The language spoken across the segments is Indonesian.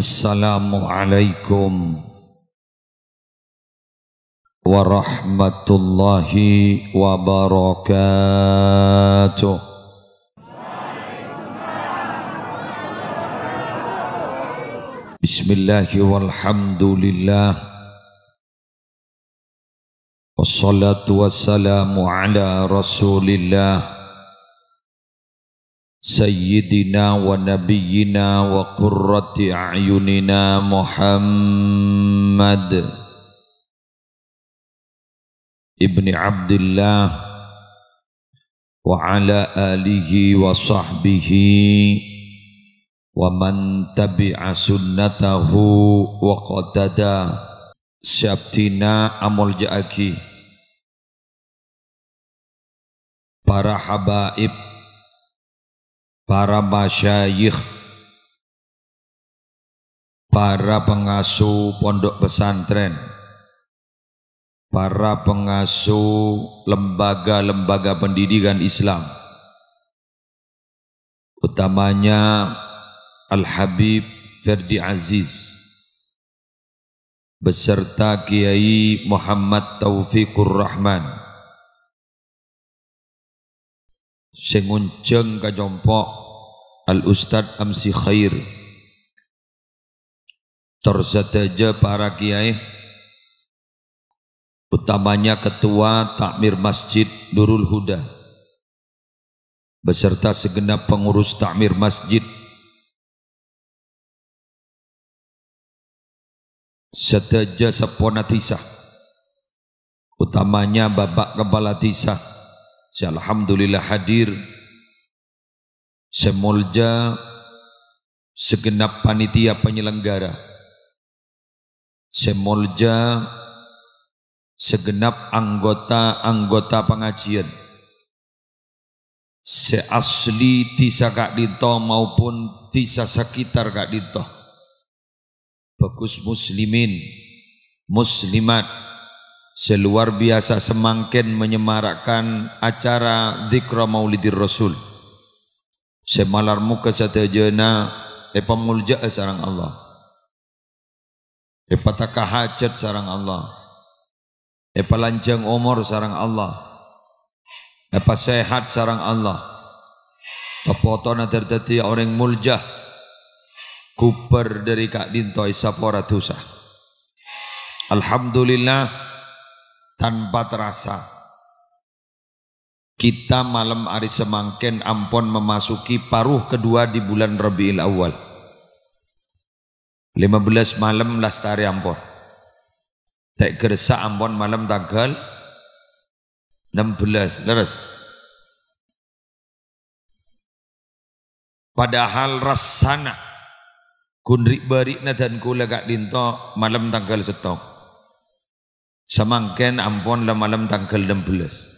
السلام عليكم ورحمة الله وبركاته بسم الله والحمد لله والصلاة والسلام على رسول الله سيدنا ونبينا وقرة أعيننا محمد ابن عبد الله وعلى آله وصحبه ومن تبع سنته وقتدى سبتنا أمل جأكي para habaib para masyayikh para pengasuh pondok pesantren para pengasuh lembaga-lembaga pendidikan Islam utamanya Al Habib Ferdi Aziz beserta Kiai Muhammad Taufiqur Rahman sing kajompok Al Ustad Amsi Khair tersadaja para kiai utamanya ketua takmir masjid Nurul Huda beserta segenap pengurus takmir masjid sadaja sepona tisah utamanya babak kepala tisah Alhamdulillah hadir Semolja segenap panitia penyelenggara Semolja segenap anggota-anggota pengajian Seasli tisa kak dito maupun tisa sekitar kak dito Bagus muslimin, muslimat Seluar biasa semangkin menyemarakkan acara zikra maulidir rasul semalar muka satajana e pamulja sarang Allah e takah hajat sarang Allah e lanjang umur sarang Allah e sehat sarang Allah tapotona terdati orang mulja kuper dari kak dinto isapora tusah alhamdulillah tanpa terasa Kita malam hari semangken ampon memasuki paruh kedua di bulan Rabiul Awal. 15 malam lastari ampon. Tak gersa ampon malam tanggal 16. Leres. Padahal rasana kunrik barikna dan kula gak dinto malam tanggal setong. Semangken ampon lah malam tanggal 16.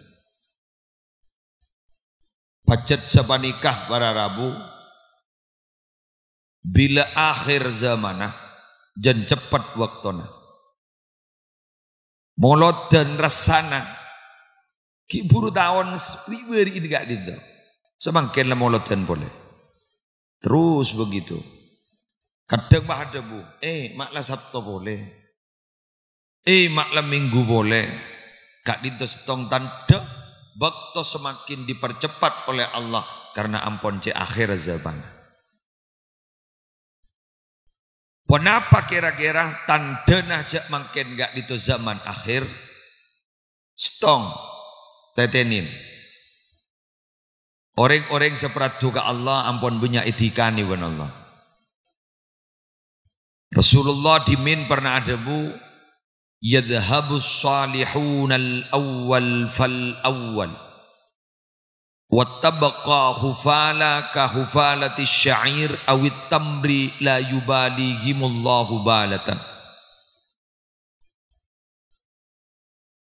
Pacet sepanikah para Rabu bila akhir zamanah dan cepat waktona. Molot dan resana ki buru tahun liwer ini gak gitu. Semangkin lah molot dan boleh. Terus begitu. Kadang bah bu, eh maklah Sabtu boleh. Eh maklah Minggu boleh. Kak dito setong tanda Waktu semakin dipercepat oleh Allah karena ampun di akhir zaman. Kenapa kira-kira tandana jak makin gak itu zaman akhir? Stong tetenin. Orang-orang seperti juga Allah ampun punya itikani Allah. Rasulullah dimin pernah ada bu yadhhabus salihun al-awwal fal-awwal wattabaqa hufala ka hufalati syair awit tamri la yubalihimullahu balatan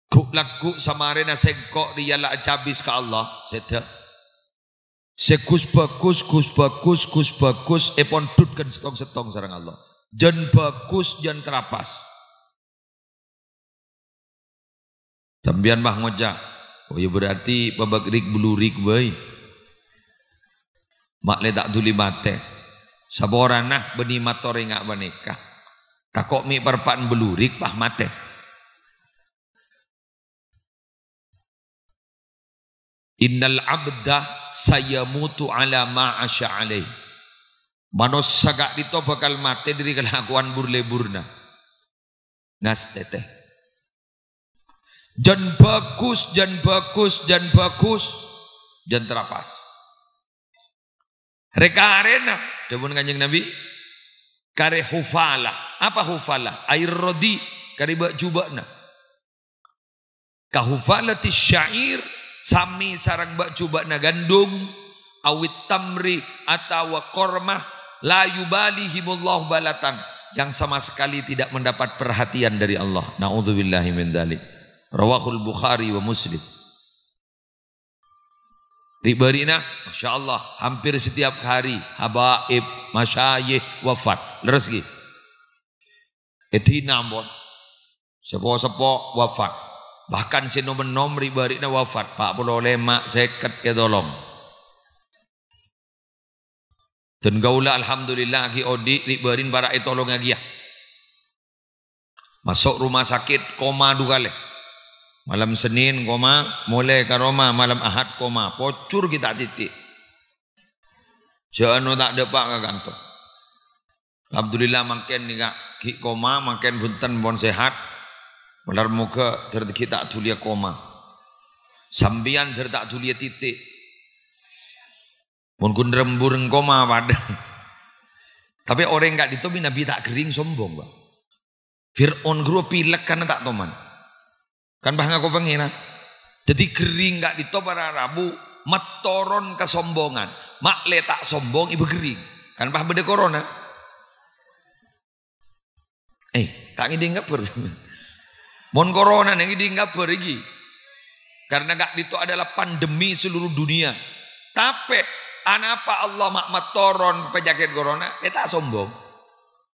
kuk samarena sengkok dia lah cabis ke Allah sedek sekus bagus kus bagus kus bagus epon tutkan setong setong sarang Allah jen bagus jen terapas Sampian mah ngocak. Oh ya berarti babak rik belurik bayi. Mak le tak tuli mate. Saboranah beni matore ngak baneka. Takok mi perpan belurik pah mate. Innal abdah sayamutu ala ma'asya alaih. Manusia gak dito bakal mati dari kelakuan burle burna. Ngas teteh dan bagus dan bagus dan bagus dan terapas. Reka arena, dapun kanjeng Nabi. Kare hufala. Apa hufala? Air rodi. Kare bak jubakna. Kahufalati syair. Sami sarang bak jubakna gandum. Awit tamri atau kormah. layu bali yubalihimullah balatan. Yang sama sekali tidak mendapat perhatian dari Allah. Na'udzubillahimin dhalik. Rawahul Bukhari wa Muslim. Di Masya Allah, hampir setiap hari, habaib, masyayih, wafat. Leres ki. Etina ambon. Sepo-sepo wafat. Bahkan sinomenom di Berina wafat. Pak Pulau Lemak, seket ke ya tolong. Dan gaula alhamdulillah lagi odi ribarin Berin para etolong lagi ya. Masuk rumah sakit koma dua kali. Malam Senin koma, mulai karoma, malam Ahad koma, pocur kita titik. Jangan tak depak ke kantor. Alhamdulillah makin nikah ki koma, makin bunten bonsai sehat. Benar muka terdekat kita tulia koma. Sambian tertak tulia titik. Mungkin rembur koma pada. Tapi orang enggak ditopi Nabi tak kering sombong, Pak. Fir'aun guru pilek karena tak toman. Kan bahagia ngaku pengira, Jadi nggak gak ditopara Rabu, metoron kesombongan. Mak letak sombong ibu gering. Kan bah beda corona. Eh, tak ngiding ngaper. Mon corona yang ngiding ngaper pergi, Karena gak itu adalah pandemi seluruh dunia. Tapi anapa Allah mak matoron penyakit corona, Kita tak sombong.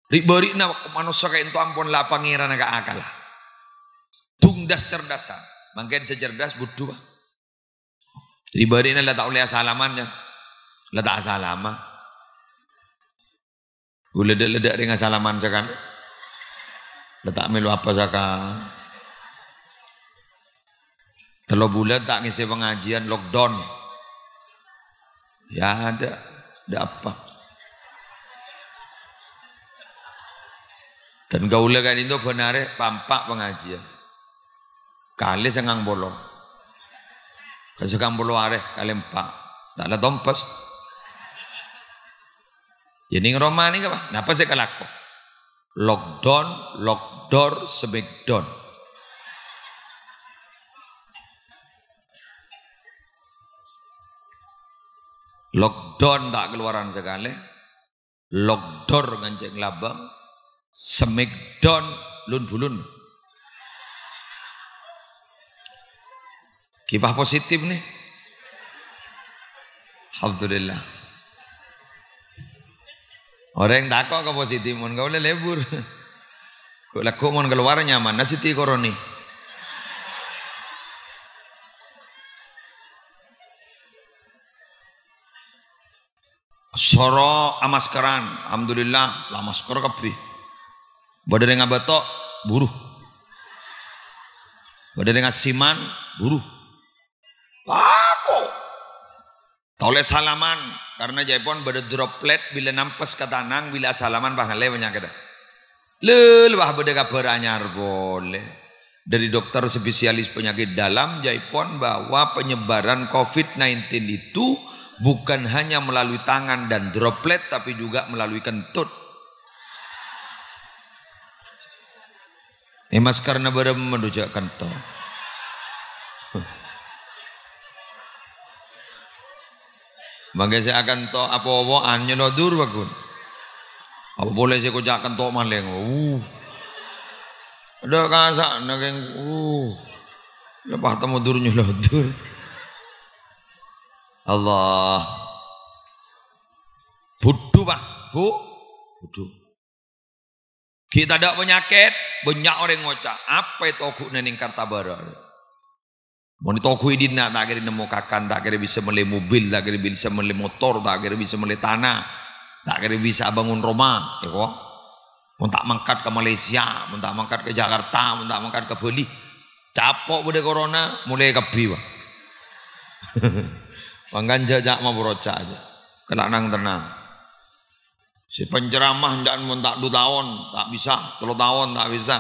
Riberi nak manusia kayak itu ampun lah pangeran agak akal lah. Tungdas cerdasa. Mangkain secerdas berdua. Jadi bari ini letak oleh salaman kan. Letak salaman. Gue ledak-ledak dengan salaman sekarang. Letak melu apa sekarang. Telo bulan tak ngisi pengajian lockdown. Ya ada. Ada apa. Dan gaula kan itu benar pampak pengajian. Kali sengang bolo. Kesekang bolo are kali empat. Tak ada tompas. Jadi Roma ini apa? Napa saya kelaku? Lockdown, lockdown, sebekdown. Lockdown tak keluaran sekali. Lockdown ngancik labang. Semekdown lun bulun. Kipah positif nih. Alhamdulillah. Orang yang takut ke positif, mon kau boleh lebur. Kau laku mon keluar nyaman, nasi ti koroni. Soro amaskeran, alhamdulillah, lama kor kapi. Badan yang betok, buruh. Badan yang siman, buruh. Aku, Toleh salaman karena Jepun pada droplet bila nampes ke tanang bila salaman pahale banyak kada. Lel wah beda kabar anyar boleh. Dari dokter spesialis penyakit dalam Jaipon bahwa penyebaran COVID-19 itu bukan hanya melalui tangan dan droplet tapi juga melalui kentut. Ini karena nabaram menunjukkan kentut. akan to apa woan nyena dur bagun Apa boleh sik kocaken to maling. Uh. Ada kasak nang uh. Lepas temu dur nyela dur. Allah. Budu Pak, Bu. Budu. Kita ada penyakit, banyak orang ngocak. Apa itu aku nening kartabara? Mun toku idin nak tak kira nemu kakan, tak kira bisa meli mobil, tak kira bisa meli motor, tak kira bisa meli tanah, tak kira bisa bangun rumah, ya kok. Mun tak mangkat ke Malaysia, mun tak mangkat ke Jakarta, mun tak mangkat ke Bali. Capok bude corona mulai ke Pak. Mangkan jajak mau berocak aja. nang tenang. Si penceramah jangan mun tak 2 tahun, tak bisa, 3 tahun tak bisa.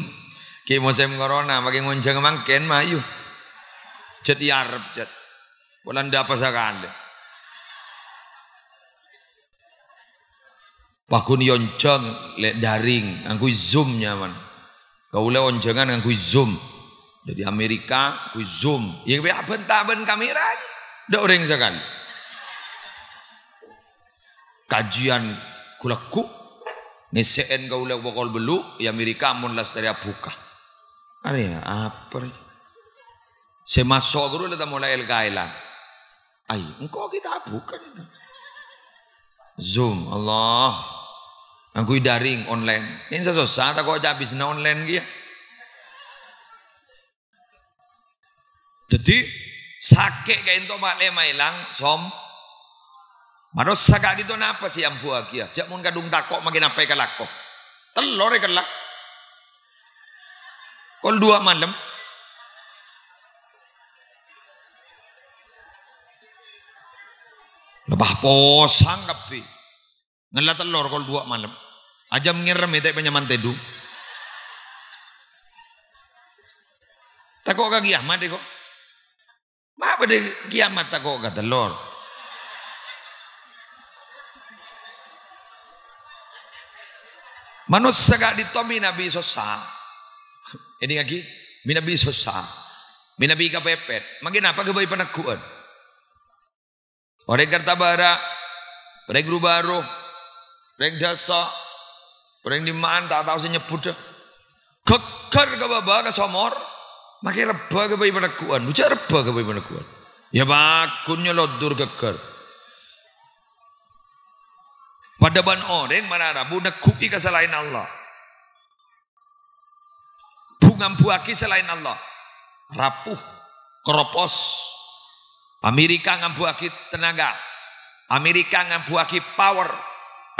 Ki musim corona makin ngunjang mangken mah yuk. Jat yarep iya jat. apa saja anda, Pakun yonjong lek daring angku zoom nyaman. Kaula onjongan angku zoom. Dari Amerika ku zoom. Ya ben tak ben kamera iki. Ndak orang sekali. Kajian kula ku kau le bokol belu ya Amerika mun las dari buka. Ari ya, apa? Ini? Saya masuk guru kita mulai ilgailan. Ayo, engkau kita bukan. Zoom, Allah. Aku daring online. Ini susah, tak kau habis online dia. Gitu ya. Jadi sakit kain itu mak lema hilang som. Mano sagak itu napa sih yang buah dia? Gitu ya? Cak mungkin kadung takok makin apa kelak kok? Telur kelak. Kol dua malam, Abah posang tapi Ngelah telur kalau dua malam. Aja mengirem ya, itu penyaman teduh Takut gak kiamat ya, kok. Ma pada kiamat takut gak telur. Manusia gak ditomi Nabi Sosa. Ini lagi, Nabi Sosa. Minabi ka pepet. Makin apa kebaikan panakuan? Orang Kartabara, orang Baru, orang Dasa, orang Diman, tak tahu saya nyebut. keker ke baba ke somor, makai reba ke bayi penekuan, bucah reba ke bayi penekuan. Ya bakunnya lodur keker, Pada ban orang mana rabu nekuki ke selain Allah. Bunga buaki selain Allah. Rapuh, keropos, Amerika ngambuaki tenaga. Amerika ngambuaki power.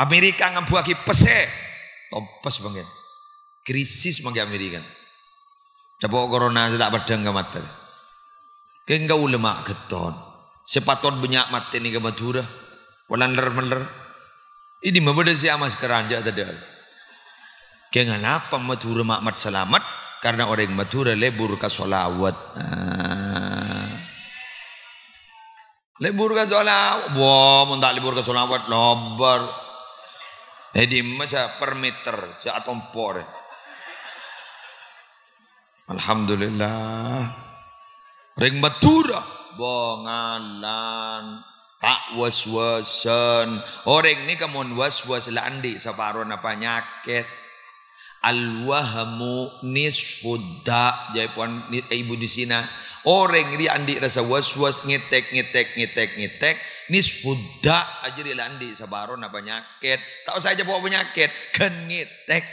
Amerika ngambuaki pese. Tompes mungkin. Krisis bagi Amerika. Tepuk corona tak pedang ke mata. ulama keton. Sepaton banyak mati ini ke Madura. Walander mener. Ini membeda si amas keranja tadi. Kenapa Madura makmat selamat? Karena orang Madura lebur ke solawat. Ah. Libur ke solawat. Wah, wow, tak libur ke solawat lobar. Jadi macam per meter, saya tompor. Alhamdulillah. Ring batura, bongalan, tak was-wasan. Orang oh, ni kamu was-was landi separuh apa nyaket. Al-wahmu nisfudda. Jadi puan eh, ibu di sini Orang ri andi rasa was-was ngitek ngitek ngitek ngitek nisfuda aja di landi sabaron apa penyakit. Tahu saja bawa penyakit ken ngitek.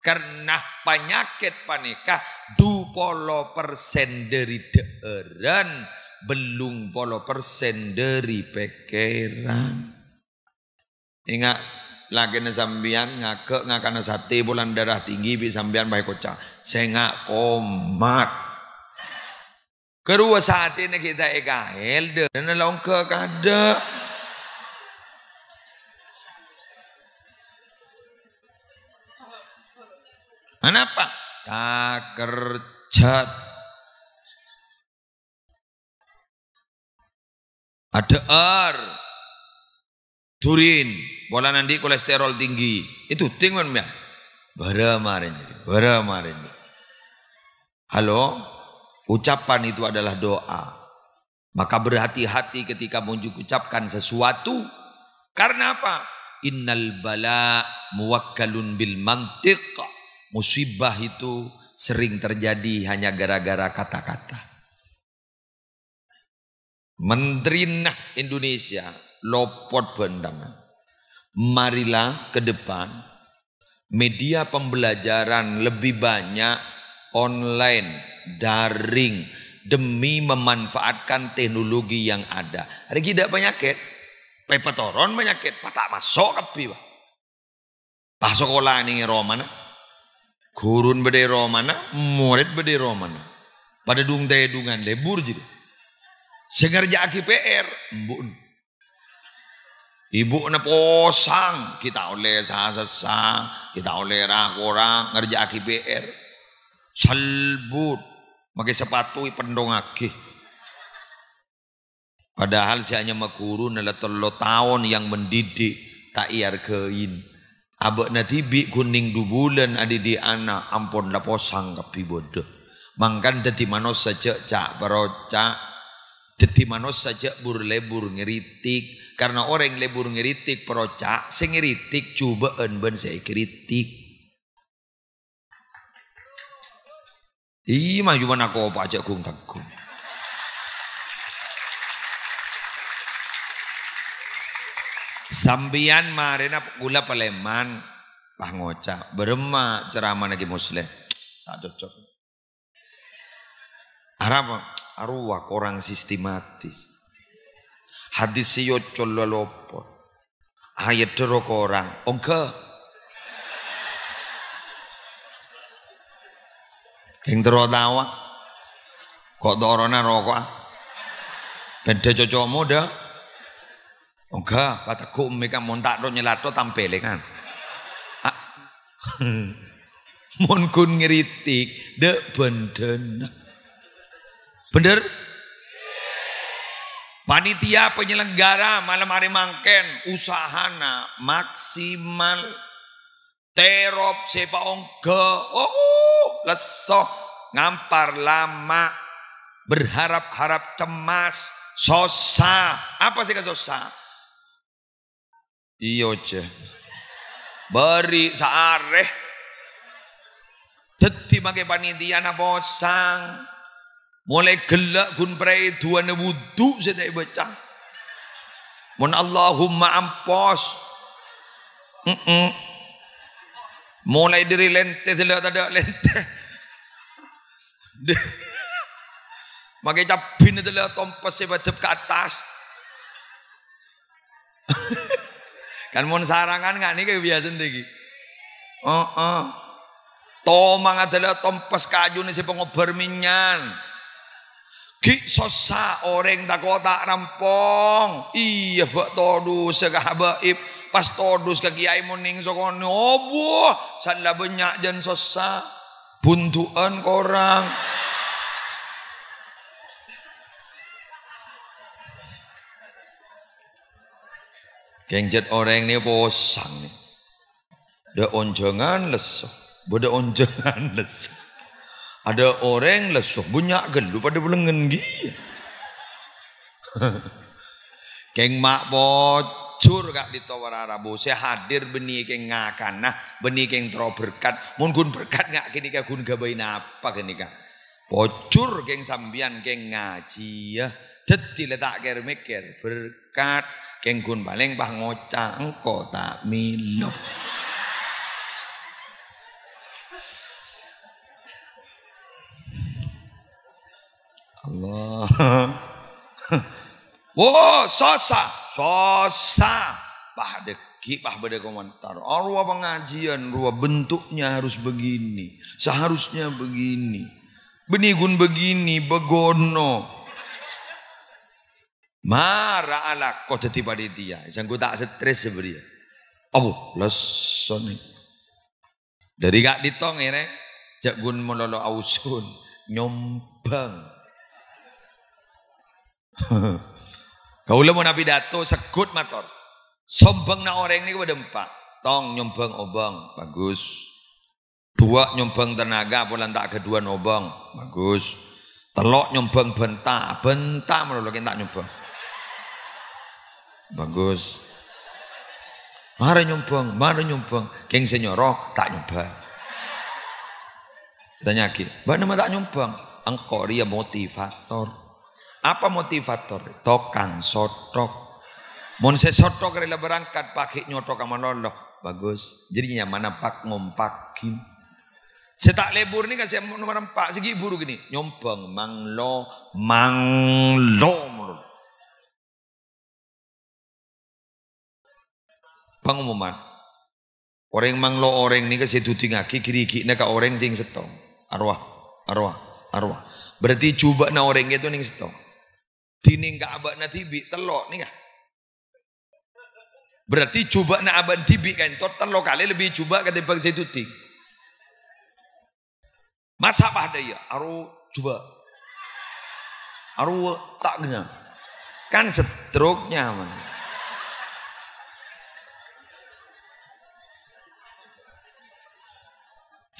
Karena penyakit panikah du polo persen dari deeren belum polo persen dari pikiran. Ingat lagi sambian ngake ngakana sate bulan darah tinggi bi sambian baik kocak. Sengak komat Kerua saat ini kita eka elder dan longke kada. Kenapa? Tak kerja. Ada er. Turin. Bola nanti kolesterol tinggi. Itu ting man ya. Bara marin. Bara Halo? Ucapan itu adalah doa. Maka berhati-hati ketika mau ucapkan sesuatu. Karena apa? Innal bala muwakkalun bil mantiq. Musibah itu sering terjadi hanya gara-gara kata-kata. Menteri nah Indonesia lopot bentangan. Marilah ke depan media pembelajaran lebih banyak online daring demi memanfaatkan teknologi yang ada. hari tidak penyakit, pepetoron penyakit, patak masuk kepi pak. Pas sekolah ini romana, gurun bede romana, murid bede romana. Pada dung dungan lebur jadi. Sengerja aki PR, Ibu na posang, kita oleh sah-sah, kita oleh orang-orang, ngerja aki PR. Salbut, pakai sepatu pendong agih. Padahal si hanya maguru nela telo tahun yang mendidik tak iarkein. Abak bik kuning du bulan adi di anak ampun posang kapi bodoh. Mangkan dadi manos saja cak barocak. Dadi manos saja bur lebur ngeritik. Karena orang lebur ngeritik perocak, sing ngeritik coba enben saya kritik. Ima mah cuma aku apa aja gung tegung. Sampian marina gula paleman pah ngocak berema ceramah lagi muslim tak cocok. Arab arwah orang sistematis. Hadis siyo cololopor. Ayat dero orang. Ongke Yang tero tawa. Kok torone rokok. Ah? Beda cocokmu dah. Enggak, kata mereka montak ro nyelato tampil kan. Ah. Mun kun ngiritik dek benden. Bener? Panitia penyelenggara malam hari mangken usahana maksimal terop sepaongke oh lesoh ngampar lama berharap-harap cemas sosa apa sih kan sosa iyo ce beri saareh teti make panitia na bosang mulai gelak gun prei dua wudu sedai baca mun Allahumma ampos mm -mm. Mulai dari lente sila tak ada lente. Makai capin itu lah tompas sebadep ya, ke atas. kan mau sarangan nggak nih kebiasaan lagi. Oh, oh. Tomang adalah tompas kayu nih si pengobar minyan. Ki sosa orang tak kota rampong. Iya bak todu baib pas todus ke kiai muning sokone obo oh, sanda banyak jan sosa buntuan korang Kengjet orang ini posang nih. Ada onjengan lesu, ada onjengan lesu Ada orang lesu bunyak gelu pada belengen gini. Keng mak pot jur kak ditawar Rabu saya hadir benih keng ngakan nah benih keng tro berkat mungkin berkat nggak kini kak gun gabain apa kini kak pocur keng sambian keng ngaji ya jadi letak ker mikir berkat keng gun paling pah ngocah engko tak milo Allah. oh sosa sosa bah deki bah beda komentar arwah pengajian ruah bentuknya harus begini seharusnya begini benigun begini begono Mara ala kau tiba di dia. Yang gue tak stres seberia. Ya. Abu lesson Dari gak ditong ini, cak gun melolo ausun nyombang. Kaula mau nabi dato sekut motor Sombong na orang ini kepada empat. Tong nyombong obong. Bagus. Dua nyombong tenaga bulan tak kedua obang Bagus. Telok nyombong bentak. Bentak menurut tak nyombong. Bagus. Mara nyombong, mara nyombong. Keng senyorok tak nyombong. Tanya ki mana nama tak nyumbang? Engkau dia ya motivator. Apa motivator? Tokan, sotok. Mun saya sotok rela berangkat pakai nyotok sama Allah. Bagus. jadinya mana pak ngompakin. Saya tak lebur ni kan saya nomor empat. Segi buru gini. Nyompeng. Manglo. Manglo. Pengumuman. Orang manglo orang ni kan saya tuti ngaki. Kiri-kiri ka orang sing setong. Arwah. Arwah. Arwah. Berarti coba na orang itu ning setong. Dini gak abak na tibi, telok nih ya. Berarti coba na aban tibi kan, total kali lebih coba ketimbang saya ting. Masa apa ada ya? Aru coba. Aru tak kena. Kan setruknya man.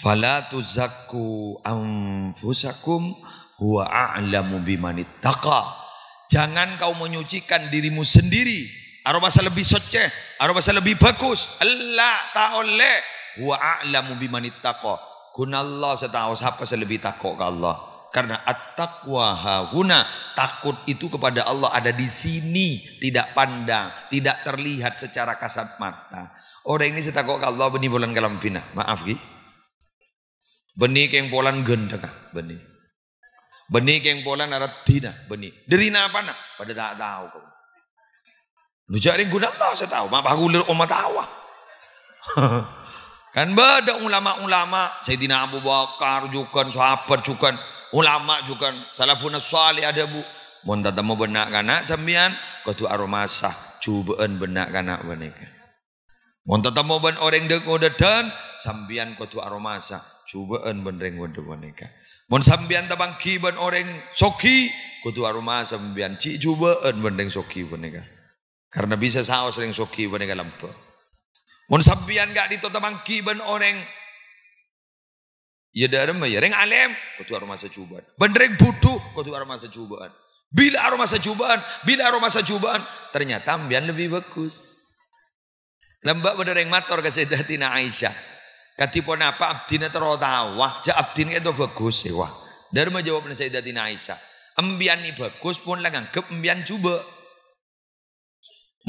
Fala tuzakku anfusakum huwa a'lamu biman ittaqa. Jangan kau menyucikan dirimu sendiri. Arabasa lebih soceh, arabasa lebih bagus. Allah ta'ala wa a'lamu bimanit taqwa. Kunallah setahu siapa selebih takwa ke Allah. Karena at-taqwa hahuna, takut itu kepada Allah ada di sini, tidak pandang, tidak terlihat secara kasat mata. Orang ini saya setakok ke Allah benih bulan kalam pina. Maaf ki. Benih keng polan gendek benih. Benih keng pola narat dina benih. dari apa nak? Pada tak tahu kamu. Nujaring guna tahu saya tahu. Mak aku lir umat awak kan beda ulama-ulama. Sayyidina Abu Bakar juga, sahabat juga, ulama juga, salafun salih ada bu. Mun tatamu benak kana sambian kudu aromasah cubaan benak kana menika. Mun tatamu ben orang dek oh, dan sambian kudu aromasah cubaan benreng wede menika. Mun sambian tabang kiban orang soki, kutu aroma sambian ci juga en bendeng soki boneka. Karena bisa saus yang soki boneka lampu. Mun sambian gak di tabang kiban orang Ya darem ya reng alem kutu aroma sacubaan. Bendreng butuh kutu aroma sacubaan. Bila aroma sacubaan, bila aroma sacubaan, ternyata ambian lebih bagus. Lembak bendereng motor ke Sayyidatina Aisyah. Katipun apa abdina tawa, ja abdin itu bagus ya, wah. Dari menjawab dari Aisyah, embian iba bagus pun lah nganggep embian coba.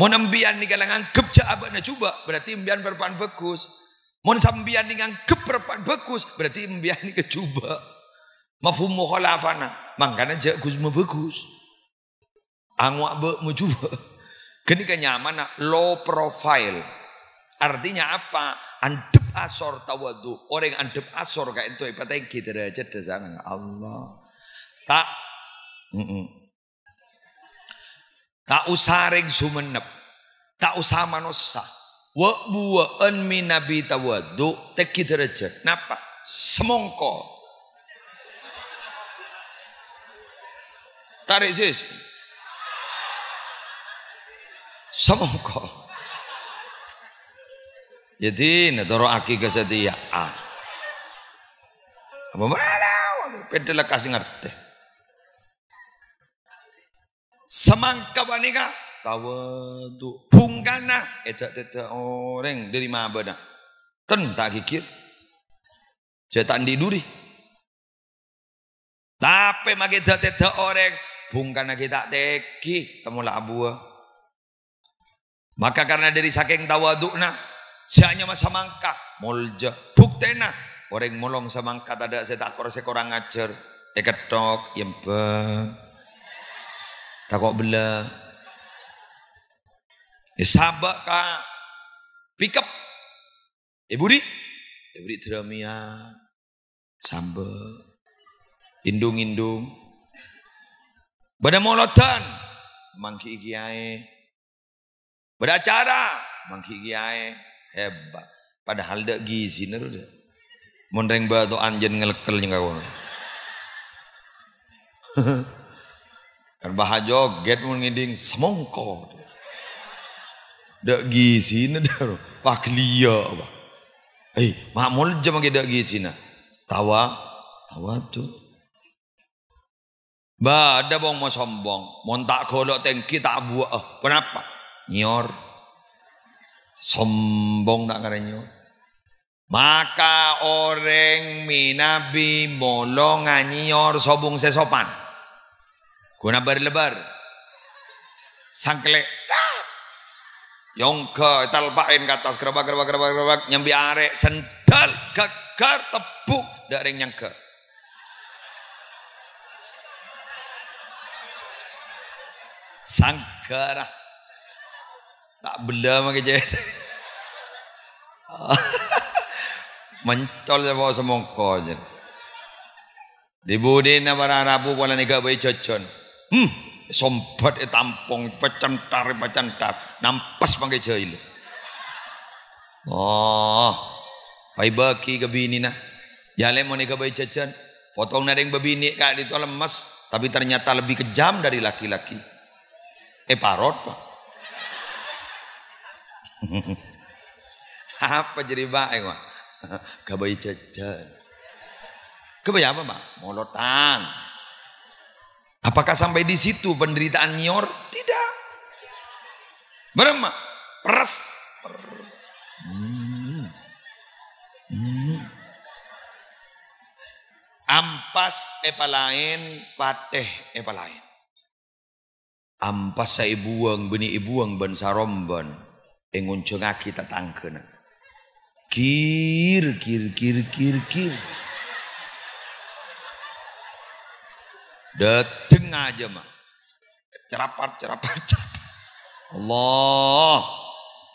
Mau embian di kalau nganggep ja abana coba, berarti embian berpan bagus. Mau sambian ni nganggep berpan bagus, berarti embian ni kecoba. Mafum mukhalafana, makanya ja gus bagus. angwa be mau coba. Kini kenyaman low profile. Artinya apa? Andep asor tawadu. Orang yang andep asor kayak itu ibaratnya kita aja dasar Allah. Tak mm -mm. tak sumenep, tak usah manosa. Wa buwaan nabi tawadu teki derajat. Napa? Semongko. Tarik sis. Semongko. Jadi, toro aki gasetia. Ah. Apa mana? Pedela kasih ngerti. Semangka wanika tawadu Bungkana? edak tidak orang dari mana? Ten tak kikir. Cetak duri. Tapi magi tidak tidak orang bungkana kita teki temula abuah. Maka karena dari saking tawadukna janya masa mangka mulja buktena orang molong samangka tada setakor sekorang ajar, teketok yempa, iya, takok bela ya sabak ka pick up ibu ya, di ibu ya, di dramian sambel indung-indung pada molotan mangki iki pada acara mangki iki hebat padahal dak gizi neru dak mondeng batu anjen ngelekel nya wong kan bahajo get mun ngiding semongko dak gizi neru paklia apa eh makmul jam ge dak gizi nah. tawa tawa tuh Ba ada bong mau sombong, mau tak golok tengki tak buah. Oh, kenapa? Nyor sombong tak karenyo maka orang minabi molong anyor sobung sesopan guna berlebar sangkle yongke talpain ke atas gerabak gerabak gerabak gerabak nyambi arek sendal gegar tepuk dak yang ke sangkerah Tak bela mangke jaya. Mencol bawa semongko je. Dibudin para Rabu pola niga bayi cocon. Hmm, sombat e tampung pecentar pecentar nampas mangke jahil. Oh, pai baki ke bini nah. Jale mau nikah bayi cocon. Potong naring bebini kak itu lemes, tapi ternyata lebih kejam dari laki-laki. Eh parot pak apa jadi baik ya, mak gabai jajan kebaya apa mak molotan apakah sampai di situ penderitaan nyor tidak berema peres ampas Hmm. ampas epalain pateh epalain ampas saya buang beni ibuang ban ing ngunjungake tetanggane. kir kir kir kir, kir. Dateng aja mah. Cerapat cerapat. cerapat. Allah.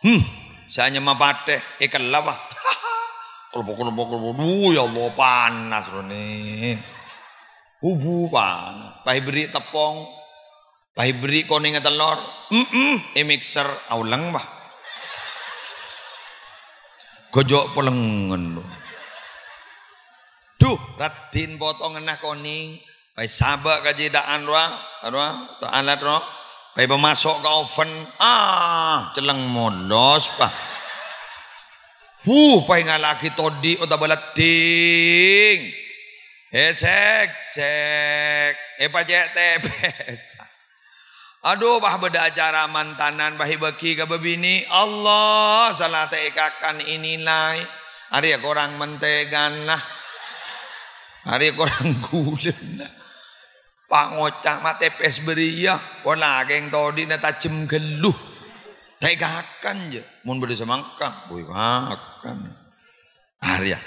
Hmm, saya nyema pateh ikan lawah. Eh, Kelompok-kelompok kelompok. Duh ya Allah panas rene. Ubu panas. Pai beri tepung. Pahit beri koning telur. Mm -mm. E eh, mixer bah. Gojok pelengen lo. Duh, ratin potong nah koning. Pai sabak kaji dak anwa, anwa, to alat no. Pai pemasok ke oven, ah, celeng modos pa, hu, pai ngalaki todi otabalating. Oh, Esek, eh, sek, eh pajak tepes. Aduh bah beda acara mantanan bah beki ke bebini Allah salah tekakan ini nai hari orang ya mentegan nah hari orang ya gulen nah pak ngocak mah tepes beriah iya. wala geng todi na tajem geluh tegakan je mun beri semangka Buih, makan hari ya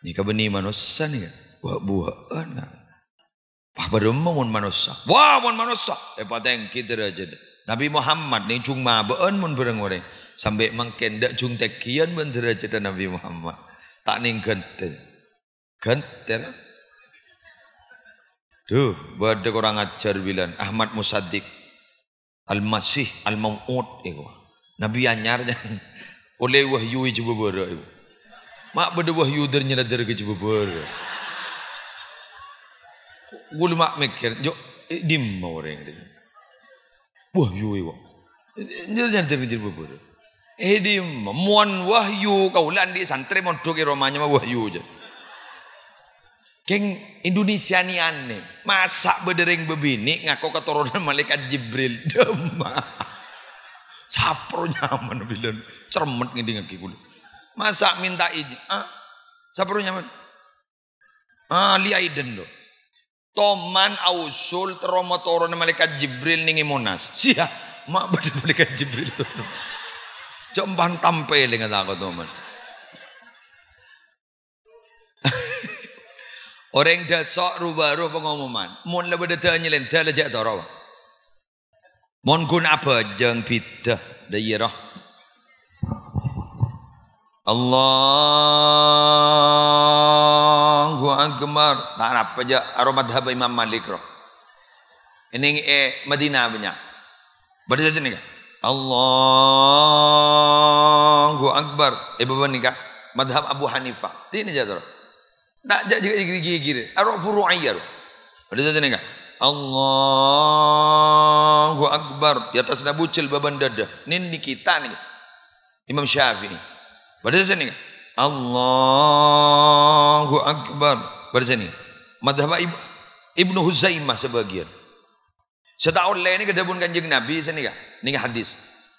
ni kebeni manusia ni buah-buahan nah. mun manusia, wah பரும உன் மனுஷா வா உன் மனுஷா எப்ப கிதிர நபி முகம்மத் நீ சும்மா பேன் முன் பிறங்குறே சம்பே மங்கெண்ட சுங் தக்கியன் வந்துரச்சிட்ட நபி முகம்மத் தா நீ கந்த Kandara Duh, bade korang ajar bilan. Ahmad Musaddiq. Al-Masih Al-Mu'ud. Eh, Nabi anyar Anyarnya. Oleh wahyu je berbara. Mak bade wahyu dernyala derge je berbara. mak mikir jo eh, mau orang itu wahyu iwa jadi jadi jadi berburu eh dimma muan wahyu kau landi santri mau ke romanya mah wahyu aja Keng Indonesia ni aneh. Masak berdering bebini ngaku keturunan malaikat Jibril. Demah. Sapro nyaman bilang. Cermet ngidi ngaki gula, Masak minta izin. Ah, sapro nyaman. Ah, li aiden loh. Toman ausul teromo turun malaikat Jibril ningi Monas. Sia, ah, mak bener malaikat Jibril tuh Coba tampil dengan aku teman. Orang dasok rubaru pengumuman. Mun lebih dedah nyelin dalajak toro. Mun gun apa jeng bidah dayirah. Iya Allah gemar tarap aja aromat haba Imam Malik roh. Ini eh Madinah punya. Berarti sini kah? Allahu Akbar. Ibu eh, nikah madhab Abu Hanifah. Ini jatuh. Tak jadi gigi-gigi. Arok furu'iyah. Berarti sini kah? Allahu Akbar di atas nabucil baban dada ini kita nih Imam Syafi'i nih sini Allahu Akbar ini, Madhab Ibnu Huzaimah sebagian. Setahun oleh ini kedabun kanjeng Nabi sini kak. Ini hadis.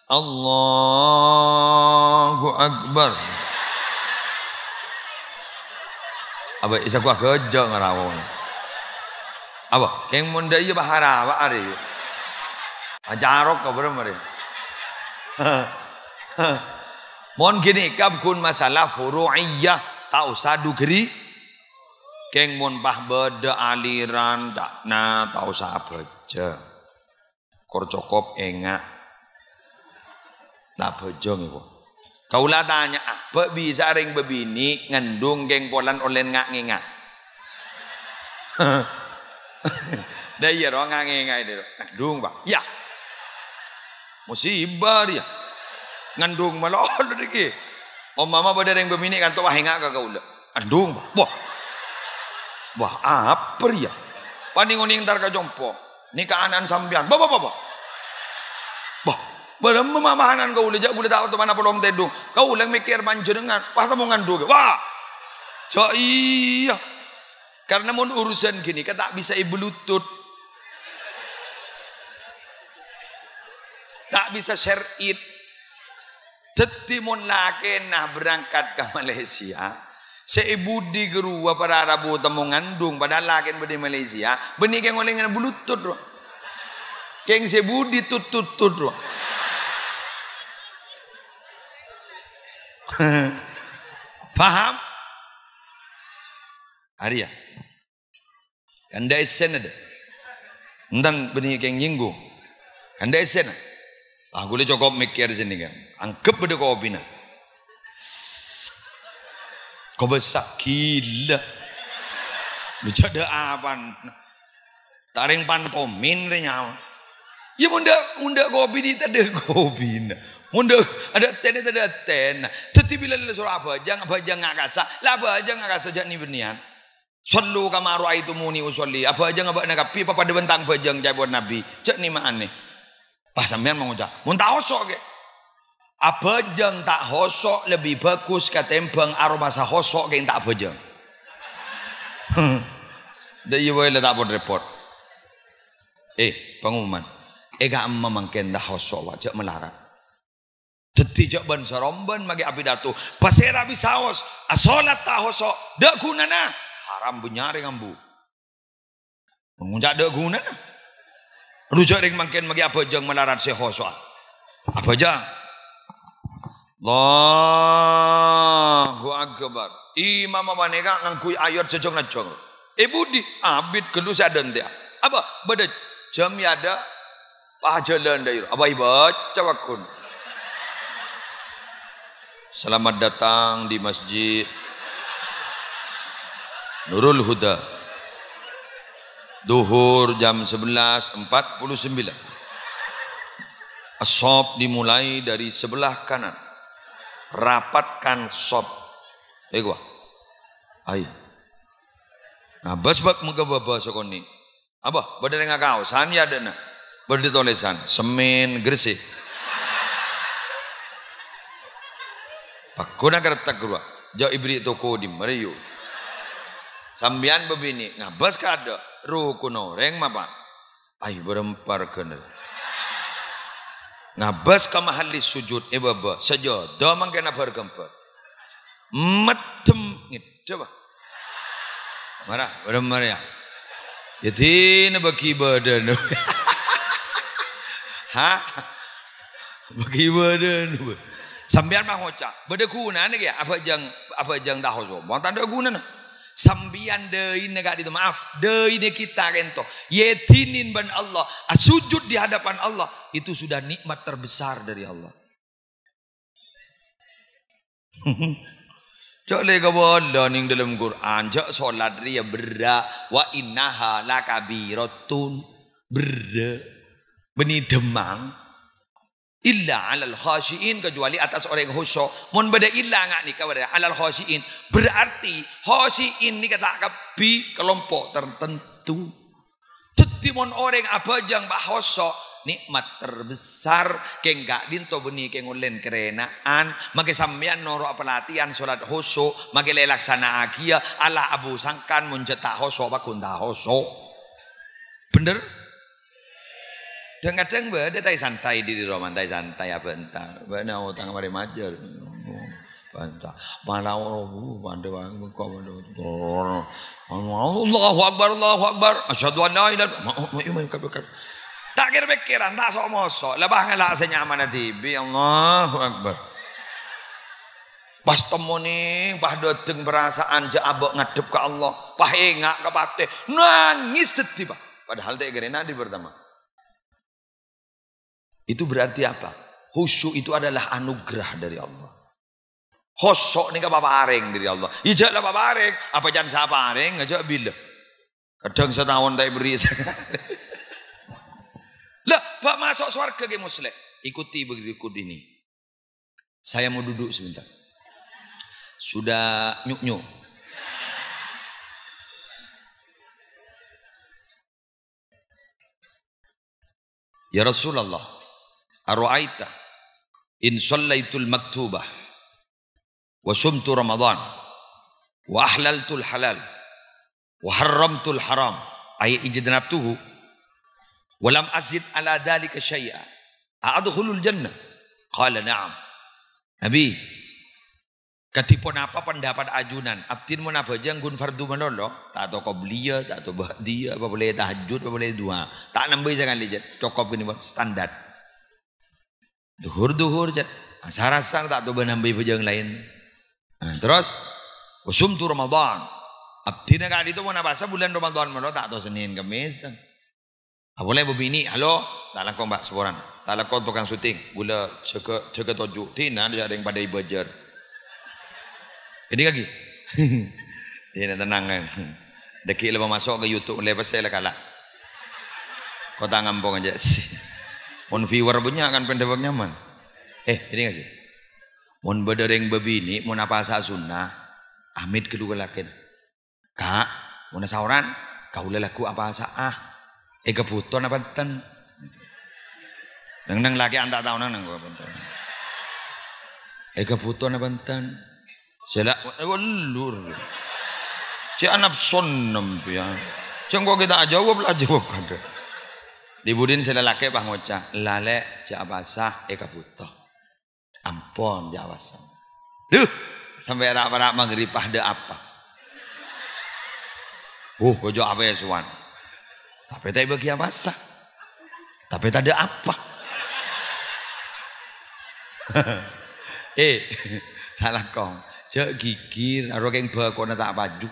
Allahu Akbar. Apa isa ku kerja ngarawon. Apa? Keng munda iya bahara apa ari. Ajarok ka berem ari. Mon gini kab kun masalah furu'iyah tak usah dugeri keng mun beda aliran dakna tau sabeja kor cokop engak tak bejo ngiku kaula tanya ah bebi saring bebini ngendung keng polan olen ngak ngingak Dah iya roh ngak ngengak itu ngendung pak ya musibah dia ngendung malah oh, iki Om mama pada yang bebini kan tuh wah hingak ke kaula ngendung pak wah Wah, apa ya? Paninguning tar kajompo. Nikaanan sambian. Bapak, bapak. Bah, barang memamahanan kau udah udah tahu teman apa long tedung. Kau ulang mikir manjerengan, Pas temu ngandung. Wah, cah iya. Karena mau urusan gini, kan tak bisa ibu lutut. Tak bisa share it. Tetimun nah berangkat ke Malaysia. Seibudi gerua apa Rabu temu ngandung pada lakin budi Malaysia. Beni keng oleh ngana bulutut roh. Keng sebudi tututut roh. Paham? Arya Kanda esen ada. tentang beni keng nyinggung. Kanda esen. Aku le cokop mikir sini kan. Angkep beda kopi na. Kau besar gila. Bejada apa? Taring pantomin nyawa. Ya munda munda kopi di tada kopi Munda ada ten ada ten. Tetapi bila lele surah abajang abajang nggak kasa. Lah apa aja nggak kasa ni berniat. Sallu kama ra'aitumuni usolli. Abajang abak nakapi papa debentang bajang jabuan nabi. Cek ni maan nih. Pas sampean mau ngucap. Mun osok ke. Abejeng tak hosok lebih bagus katembang aroma sa hosok yang tak abejeng. Dia iya boleh tak buat report. Eh, pengumuman. Eh gak memang kendah hosok wajak melarang. Deti jak ban saromban magi api datu. Pasera bisaos, asolat tak hosok. Dak gunana. Haram bunyari ngambu. Mengunjak dak gunana. Rujak ring mangken magi abejeng melarat si hosok. jang? Allahu akbar. Imam maneka nganggu ayat jejong najong. Ibu di abid gelu ada ntia. Apa beda jam ya ada pahajalan dair. Apa ibat cawakun. Selamat datang di masjid Nurul Huda. Duhur jam 11.49. Asop dimulai dari sebelah kanan rapatkan sob iku iya ayo nah bas bak muka basa koni apa yang ning kau, ya dena badhe tulisan semen gresik Pakuna kereta gua. Jauh ibri toko di meriu. Sambian bebini. Nah bas kada. Ruku noreng mapa. ayo berempar kenal. Nah, Ngabas ka mahalis sujud ibaba eh, sajadah mangke nabar keempat. Medem coba. Marah, udah marah ya. Jadi bagi badan. Hah? Bagi badan. Sampean mah ngocak. Beda guna nih ya. Apa jang apa jang tahu so. Bang tanda guna nih sambian deh nega itu maaf deh ini kita rento yetinin ban Allah sujud di hadapan Allah itu sudah nikmat terbesar dari Allah Cak le kawala ning dalam Quran cak salat dia berda wa innaha lakabiratun berda beni demang illa alal khasyiin kecuali atas orang yang khusyuk. Mun beda illa enggak nih kawan alal khasyiin. Berarti khasyiin ini kata kebi kelompok tertentu. Jadi mun orang abajang bah khusyuk nikmat terbesar keng gak dinto beni keng ulen kerenaan mage sampean noro pelatihan sholat hoso mage lelaksana agia ala abu sangkan mun cetak khusyuk hoso Bener? Dan kadang mbak ada tai santai di rumah tai santai apa entah. Mbak nau tangan mari majer. Bantah. Mana orang pandai orang kau Allah Akbar Allah Akbar. Asyhadu anna ilaha illallah. Tak kira pikiran, tak sok mosok. Lebah ngelak senyaman nanti. Bi Allah wakbar. Pas temu ni, pas dateng perasaan je abok ngadep ke Allah. Pas ingat ke patih. Nangis tiba Padahal tak kira nadi pertama. Itu berarti apa? Khusyuk itu adalah anugerah dari Allah. Khosok ni apa aring dari Allah. Ijak ya lah apa aring. Apa jangan siapa aring ngajak bila. Kadang setahun tak beri. lah, pak masuk surga ke muslim. Ikuti berikut ini. Saya mau duduk sebentar. Sudah nyuk-nyuk. Ya Rasulullah, Aru'aita in sallaitul maktubah wa sumtu ramadan wa ahlaltul halal wa harramtul haram ay ijtanabtuhu wa lam azid ala dhalika syai'a a'adkhulul jannah qala na'am nabi Ketipun apa pendapat ajunan? Abdin mun apa jeng gun fardu menolo, tak to qobliya, tak to dia, apa boleh tahajud, apa boleh duha. Tak nambah jangan lihat, cukup ini standar duhur-duhur sarasar tak tuh nambai pejang lain nah, terus usum tu Ramadan abdina kali itu mana bahasa bulan Ramadan mana tak tuh Senin Kamis dan ah, boleh ini halo tak lakukan mbak seboran tak lakukan tukang syuting gula cek cek tuju tina ada yang pada ibajar jadi lagi dia tenang kan dekik lepas masuk ke YouTube lepas saya lah kalah kota ngampung aja sih Mun viewer punya kan pendewak nyaman. Eh, ini lagi. Mun bedereng bebini, mun apa asa sunnah, amit kedua lakin. Kak, mun sauran, kau lelaku apa asa ah. Eh kebutuhan apa ten? Neng neng lagi anda tahu neng neng gua bentar. Eh kebutuhan apa ten? Sela, eh, walur. Cik anak son nampi ya. Cik kok kita jawab lah jawab kader. Dibudin selalaki pah ngoca, lalek jak basah eka eh, buta. Ampun jak basah. Duh, sampai rak-rak magripah de apa. Uh, kau apa ya suan. Tapi tak bagi masa, Tapi tak ada apa. eh, salah kong. Cek gigir, aro keng bakona tak baju.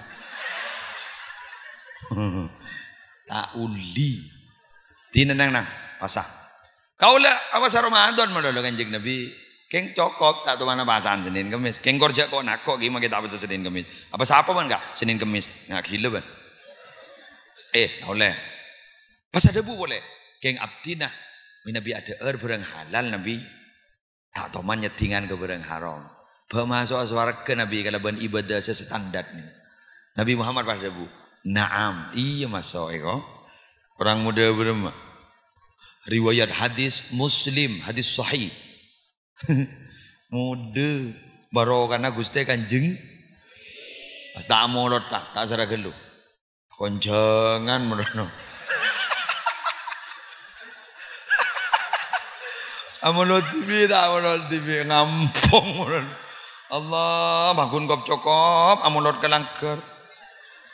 tak uli. Tinanang nang basa. Kaula, apa sa Ramadan, manalo kanjeng Nabi. Keng cokok tak mana bahasan Senin Kamis. Keng kerja kok nako, gimana kita apa Senin Kamis. Apa siapa man kak? Senin Kamis Nah, kilo ban. Eh, oleh. Pas ada bu boleh. Keng abdina. Nabi ada er berang halal Nabi. Tak tuman nyetingan ke berang haram. Pemasuk suara ke Nabi kalau ban ibadah sesetan ni. Nabi Muhammad pada bu. Naam, iya masuk ego. Eh, Perang muda bernama riwayat hadis Muslim, hadis sahih. muda baru karena Gusti Kanjeng Asta amolot tak tak sara gelu. Konjangan merono. Amolot ah, TV tak amolot TV ngampung merono. Allah bangun kop cokop amolot ah, kelangker.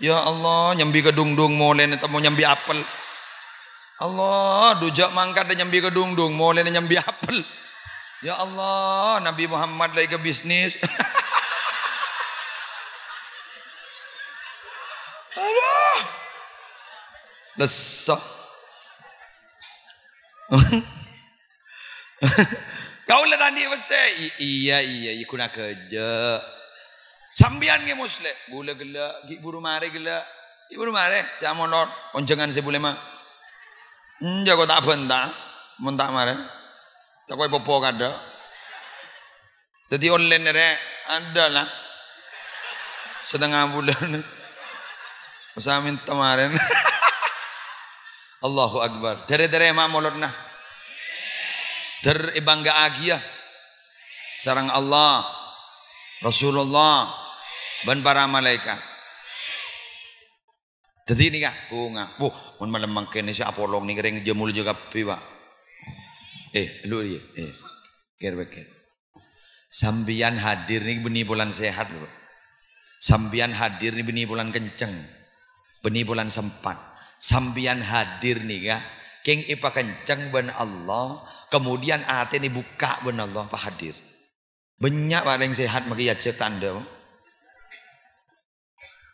Ya Allah nyambi kedung-dung molen atau nyambi apel. Allah dujak mangkat dan nyambi gedung dung mulai dan nyambi apel ya Allah Nabi Muhammad lagi ke bisnis Allah lesah kau lah tadi iya iya ikut iya, nak kerja sambian ke muslim boleh gelak ibu rumah mare gelak ibu mare sama lor saya boleh mah Nja iya kok tak bantah, mentah mareh. Tak kowe popo ada, Jadi online rek ada lah. Setengah bulan. minta kemarin. Allahu Akbar. Dari-dari emak mulut nah. Dari bangga agia. Sarang Allah. Rasulullah. Dan para malaikat kak nikah bunga. Wah, malam makan kene si Apolong nih kering jemul juga piwa. Eh, lu iya, eh. Iya. Ker Sambian hadir nih benih bulan sehat lho. Sambian hadir nih benih bulan kenceng. Benih bulan sempat. Sambian hadir nih ya. kak keng ipa kenceng ben Allah. Kemudian at nih buka ben Allah pak hadir. Banyak paling sehat makanya ya tanda.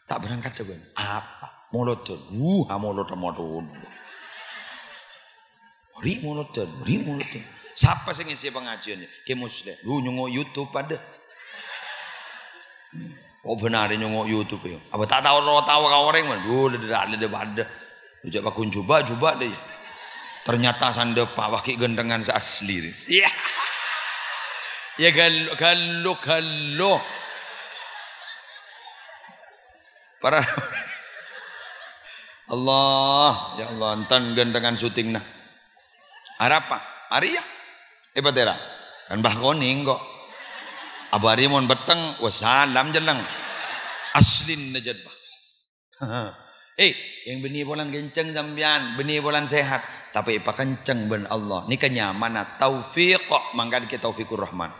Tak berangkat deh Apa? മുളത്തൻ ഊ ആ മുളോട്ട് അങ്ങോട്ട് ഓടും ri mulotan ri mulotan siapa sih ngisi pengajian ki muslim lu nyungo youtube ada hmm. oh benar nyungo youtube ya apa tak tahu ro tahu kau orang mana. lu ada ada ada ujak bakun coba coba deh ternyata sande pak waki gendengan asli iya. ya ya galo galo galo para Allah, ya Allah, entan gantengan syuting nah. Arapa, Aria, ya. Epatera, kan bah koning kok. Abari mon beteng, wassalam jeneng. Aslin najat bah. eh, yang benih bulan kenceng sampean, benih bulan sehat, tapi apa kenceng ben Allah. Ni kenyaman taufik kok, mangkat kita taufiqur rahman.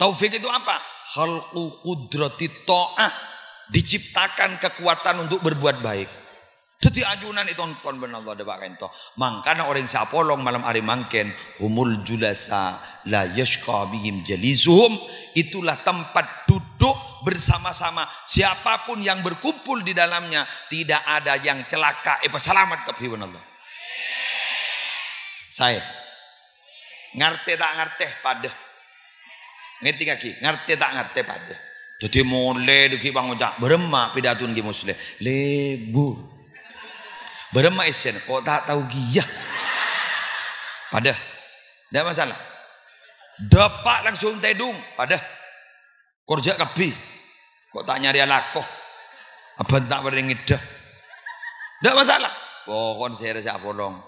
Taufik itu apa? Khalqu qudrati ta'ah diciptakan kekuatan untuk berbuat baik. Jadi ajunan itu nonton benar Allah ada pak itu. Mangkana orang yang polong malam hari mangken humul julasa la yashqa bihim jalisuhum itulah tempat duduk bersama-sama siapapun yang berkumpul di dalamnya tidak ada yang celaka eh selamat benar Allah. Saya ngerti tak ngerti pada ngerti kaki ngerti tak ngerti pada jadi mulai duki bangun tak berema pidatun di muslim. Lebu. Berema isen kok tak tahu giyah. Pada. Tidak masalah. Dapat langsung tedung. Pada. Kerja kepi. Kok tak nyari alakoh. apa tak pernah ngedah. Tidak masalah. Pokon saya rasa dong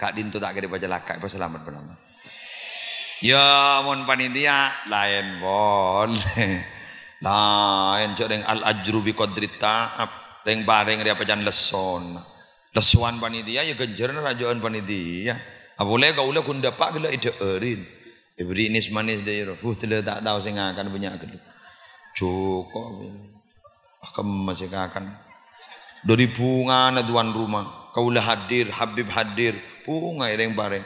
Kak Dintu tak kira baca lakak. Apa selamat benar. Ya mon panitia lain boleh. Lain nah, cok deng al ajru bi qadri ta'ab. Deng bareng apa pacan leson. Lesuan panitia ya genjer rajuan panitia. Apa boleh kau ulah kun dapat gila ide erin. Ibri nis manis dia roh. Ya. Huh tele tak tahu sing akan punya aku. Cukup. Akan ah, masih akan. Dari bunga na tuan rumah. Kaulah hadir, Habib hadir. Bunga yang bareng.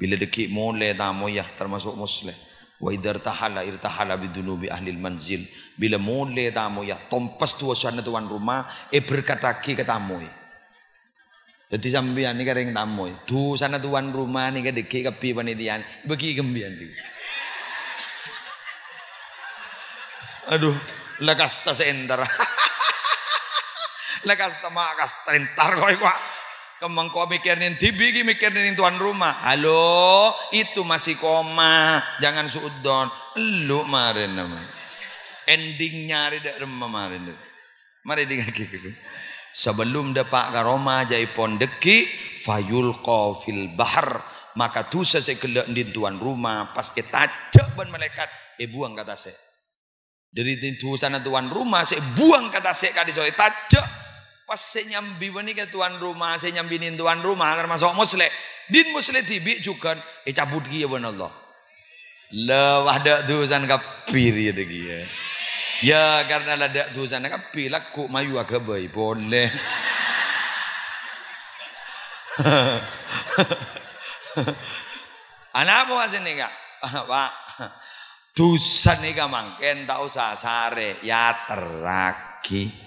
Bila dekik mulai tamu ya termasuk muslim. Wa idhar tahalla irtahala bidunubi ahlil manzil. Bila mule tamu ya tompas tua suana tuan rumah e eh berkataki ketamu ya Jadi sambian niki ring tamu. tu ya, sana tuan rumah niki deki kepi panitian. Bagi gembian iki. Aduh, lekasta seenter. lekasta mak kasta entar kowe kok. Kemang kau mikirin tibi mikirin tuan rumah. Halo, itu masih koma. Jangan suudon. Lu marin nama. Endingnya hari dak remah marin. Mari dengar gitu. Sebelum dapat ke Roma jai pondeki fayul fil bahar maka tuh saya sekelak di tuan rumah pas ketajak ban malaikat eh buang kata saya dari sana tuan rumah saya buang kata saya kadi saya tajak Pas saya nyambi ke tuan rumah, saya nyambinin tuan rumah termasuk muslim. Din muslim tibi juga eh cabut kia ya, benar Allah. Lewah dak tusan kapir ya degi ya. Ya karena ladak tusan kapir laku mayu agak baik ya, boleh. Anak apa masih nih kak? Pak, tusan nih kak mangken tak usah sare ya teraki.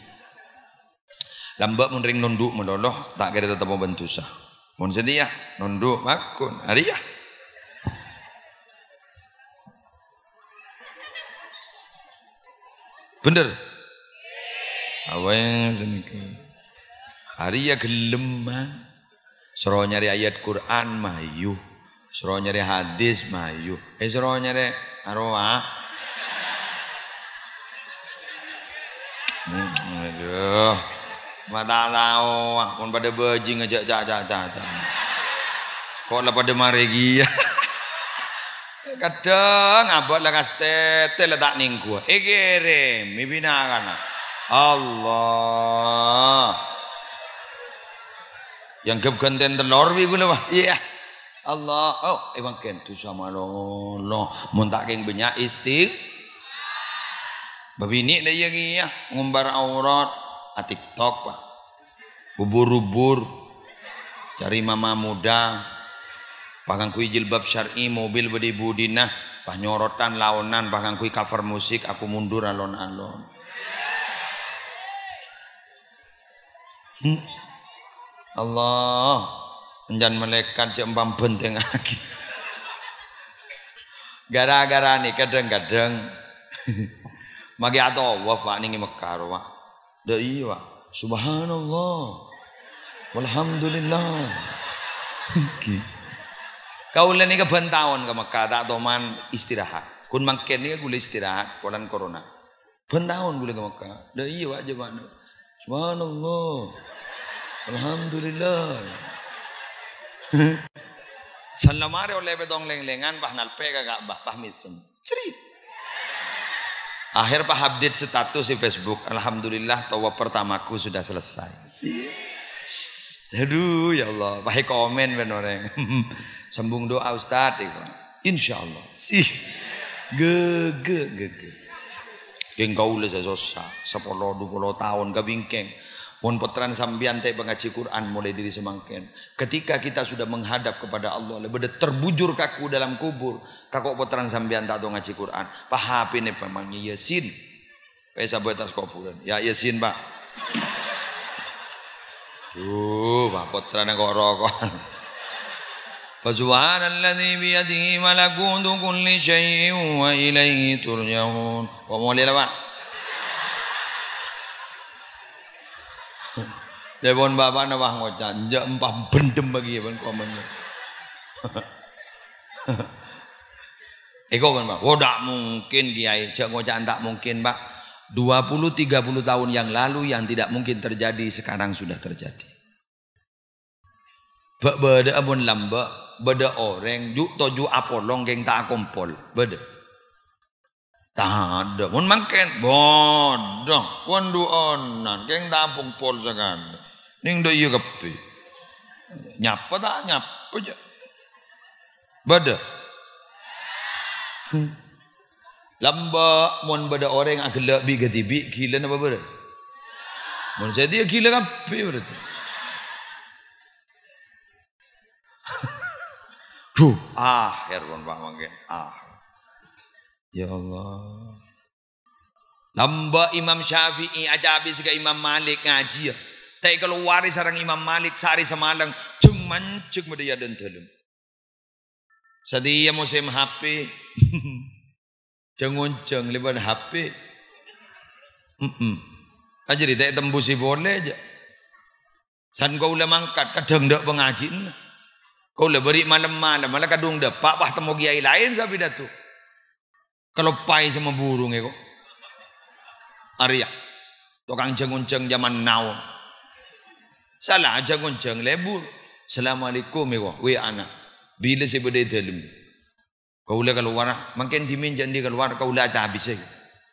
Lambak mun ring nunduk menoloh tak kira tetap bentusah. Mun ya nunduk makun ya. Bener. Awas niku. Hari ya gelem man. nyari ayat Quran mayu. Iya. Sero nyari hadis mayu. Iya. Eh sero nyari arwah. Aduh. Mata tahu, pun pada beji ngejak cak cak cak. Kok lah pada maregi Kadang abot lah kastete lah tak ninggu. Ikere, mibina kan. Allah. Yang gep genten telur wi gula Iya. Allah. Oh, emang ken tu sama lo Mun tak keng banyak istiq. Babini lah yang iya ngumbar aurat ah, TikTok pak bubur bubur cari mama muda pakang kui jilbab syar'i mobil bedi budinah pak nyorotan launan. pakang kui cover musik aku mundur alon-alon hmm. Allah enjan melekat cek empam benteng lagi gara-gara nih kadang-kadang magi atau wah pak ningi mekar pak dari wa iya, subhanallah walhamdulillah gitu. Kau kaula nika bentawon ke Mekah tak toman istirahat kun mangken nika gule istirahat kolan corona bentawon gule ke Mekah dari wa iya, jaman subhanallah alhamdulillah Salamare oleh bedong leng-lengan bah nalpe kagak bah pahmisem. Cerit. Akhir Pak update status di Facebook. Alhamdulillah tawa pertamaku sudah selesai. Aduh ya Allah, pakai komen ben orang. Sembung doa Ustaz ya kan? Insya Allah. Sih. Ge ge ge ge. Geng gaul sepuluh dua puluh tahun kebingkeng. Mohon putran sambian teh pengaji Quran mulai diri semangkin. Ketika kita sudah menghadap kepada Allah, lebih terbujur kaku dalam kubur. Kakok putran sambian tak tahu ngaji Quran. Pahapi nih pemanggil Yasin. Pesa buat tas kuburan. Ya Yasin eh, ya, ya pak. Tuh, pak putran yang kok rokok. فسبحان الذي بيده ملكوت كل شيء وإليه ترجعون ومولي لبعض Dewon bapak nawah ngocak, njak empah bendem bagi pun komennya. Eko kan pak, wah oh, tak mungkin kiai, cek ngocak tak mungkin pak. 20-30 tahun yang lalu yang tidak mungkin terjadi sekarang sudah terjadi. Beda abon lamba, beda orang, juk toju apolong geng tak kompol, beda. Tak ada, mun mangken bodoh, pun duonan, geng tak pol sekarang ning do iya nyapa tak nyapa aja bada hmm. lamba mon bada orang yang gelak bi gati bi gila apa berat mon saya dia gila kabeh berarti Duh, ah, Herwan Pak Mangke, ah. Ya Allah. Lamba Imam Syafi'i aja habis ke Imam Malik ngaji ya. Tapi kalau waris sarang Imam Malik sari semalang cuman cuk media dan dalam. Sadiya musim HP cengonceng lebar HP. Aja di tak tembusi boleh aja. San kau ulah mangkat kadang dak pengaji. Kau ulah beri malam-malam malah kadung dak pak wah temu kiai lain sapi datu. Kalau pai sama burung ya kok. Arya. Tukang jengunjeng zaman now. Salah aja kon lebur. lebu. Assalamualaikum ya we anak. Bila si berdaya dalam. Kau lah kalau warah, makin diminjak dia kalau warah kau lah aja habis saya.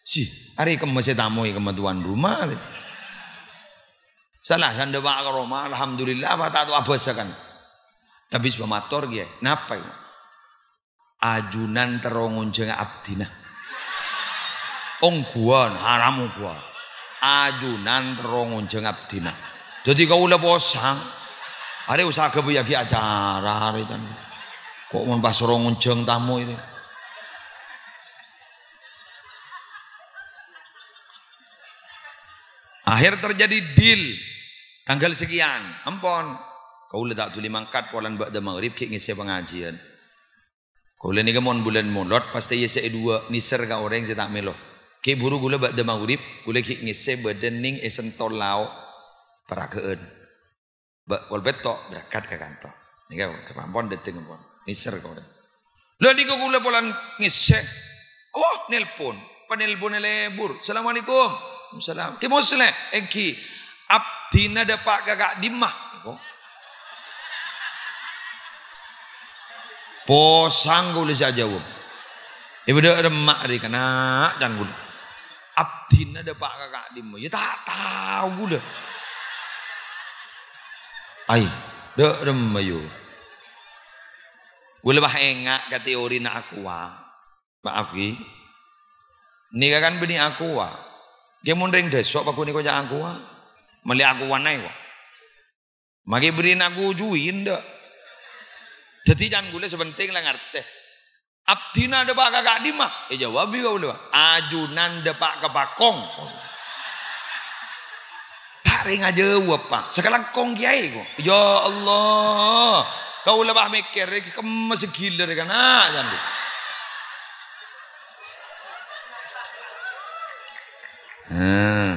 Si, hari kemas tamu ya kematuan rumah. Salah handa wa karoma, alhamdulillah apa tak abasakan. Tapi sebab motor dia, napa ya? Ajunan terongon jeng abdina. Ong haram guan. Ajunan terongon jeng abdina. Jadi kau udah bosan. Ada usaha kebiagi acara hari kan. Kok mau pas ngunjeng tamu itu. Akhir terjadi deal tanggal sekian. Empon. Kau udah tak tuli mangkat polan bak maghrib ki ngisi pengajian. Kau ulah ni kemon bulan mulot pasti ya saya dua niser ka orang saya tak melo. Ki buru gula ba'da maghrib gula ki ngisi badan ning esen tol lauk parakeun. Wal beto berangkat ke kantor. Nika kemampuan detik kemampun. Ngiser kau dah. di kau gula pulang ngisek. Wah nelpon. Penelpon lebur. Assalamualaikum. Salam. Ke muslim. Eh? Engki. Abdina dapat kakak dimah. Posang kau lesa jawab. Ibu dah remak di kena kan. jangan gula. Abdina dapat kakak dimah. Ya tak tahu gula. Ai, dek remayu. Gue lebah engak ke teori na Maaf ki. Nika kan bini aqua. Dia mundring desok aku niko jangan akuwa. Meli aqua naik kok. Magi beri aku juin dak. Jadi jangan gue sebenting lah ngerti. Abdina pak kakak dimah. Eh jawab kau depak. Ajunan depak kepakong. Oh. Ari aja pak. Sekarang kong kiai ko. Ya Allah. Kau lebah mikir, kemes gila kan. Ah, jangan. Hmm,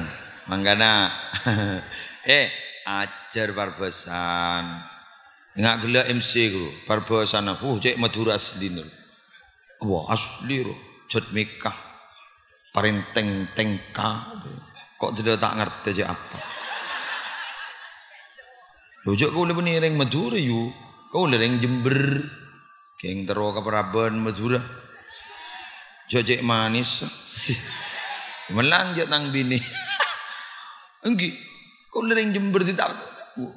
manggana. eh, ajar barbesan. Nggak gila MC ku, barbesan. Uh, cek Madura asli nur. Wah, asli ro. Jod mikah. Parenteng tengka. Kok tidak tak ngerti aja apa. Lojok kau lebih ring Madura yu, kau ring Jember, keng terwa kepraban Madura. Jojek manis, melanjut nang bini. Enggi, kau ring Jember tidak.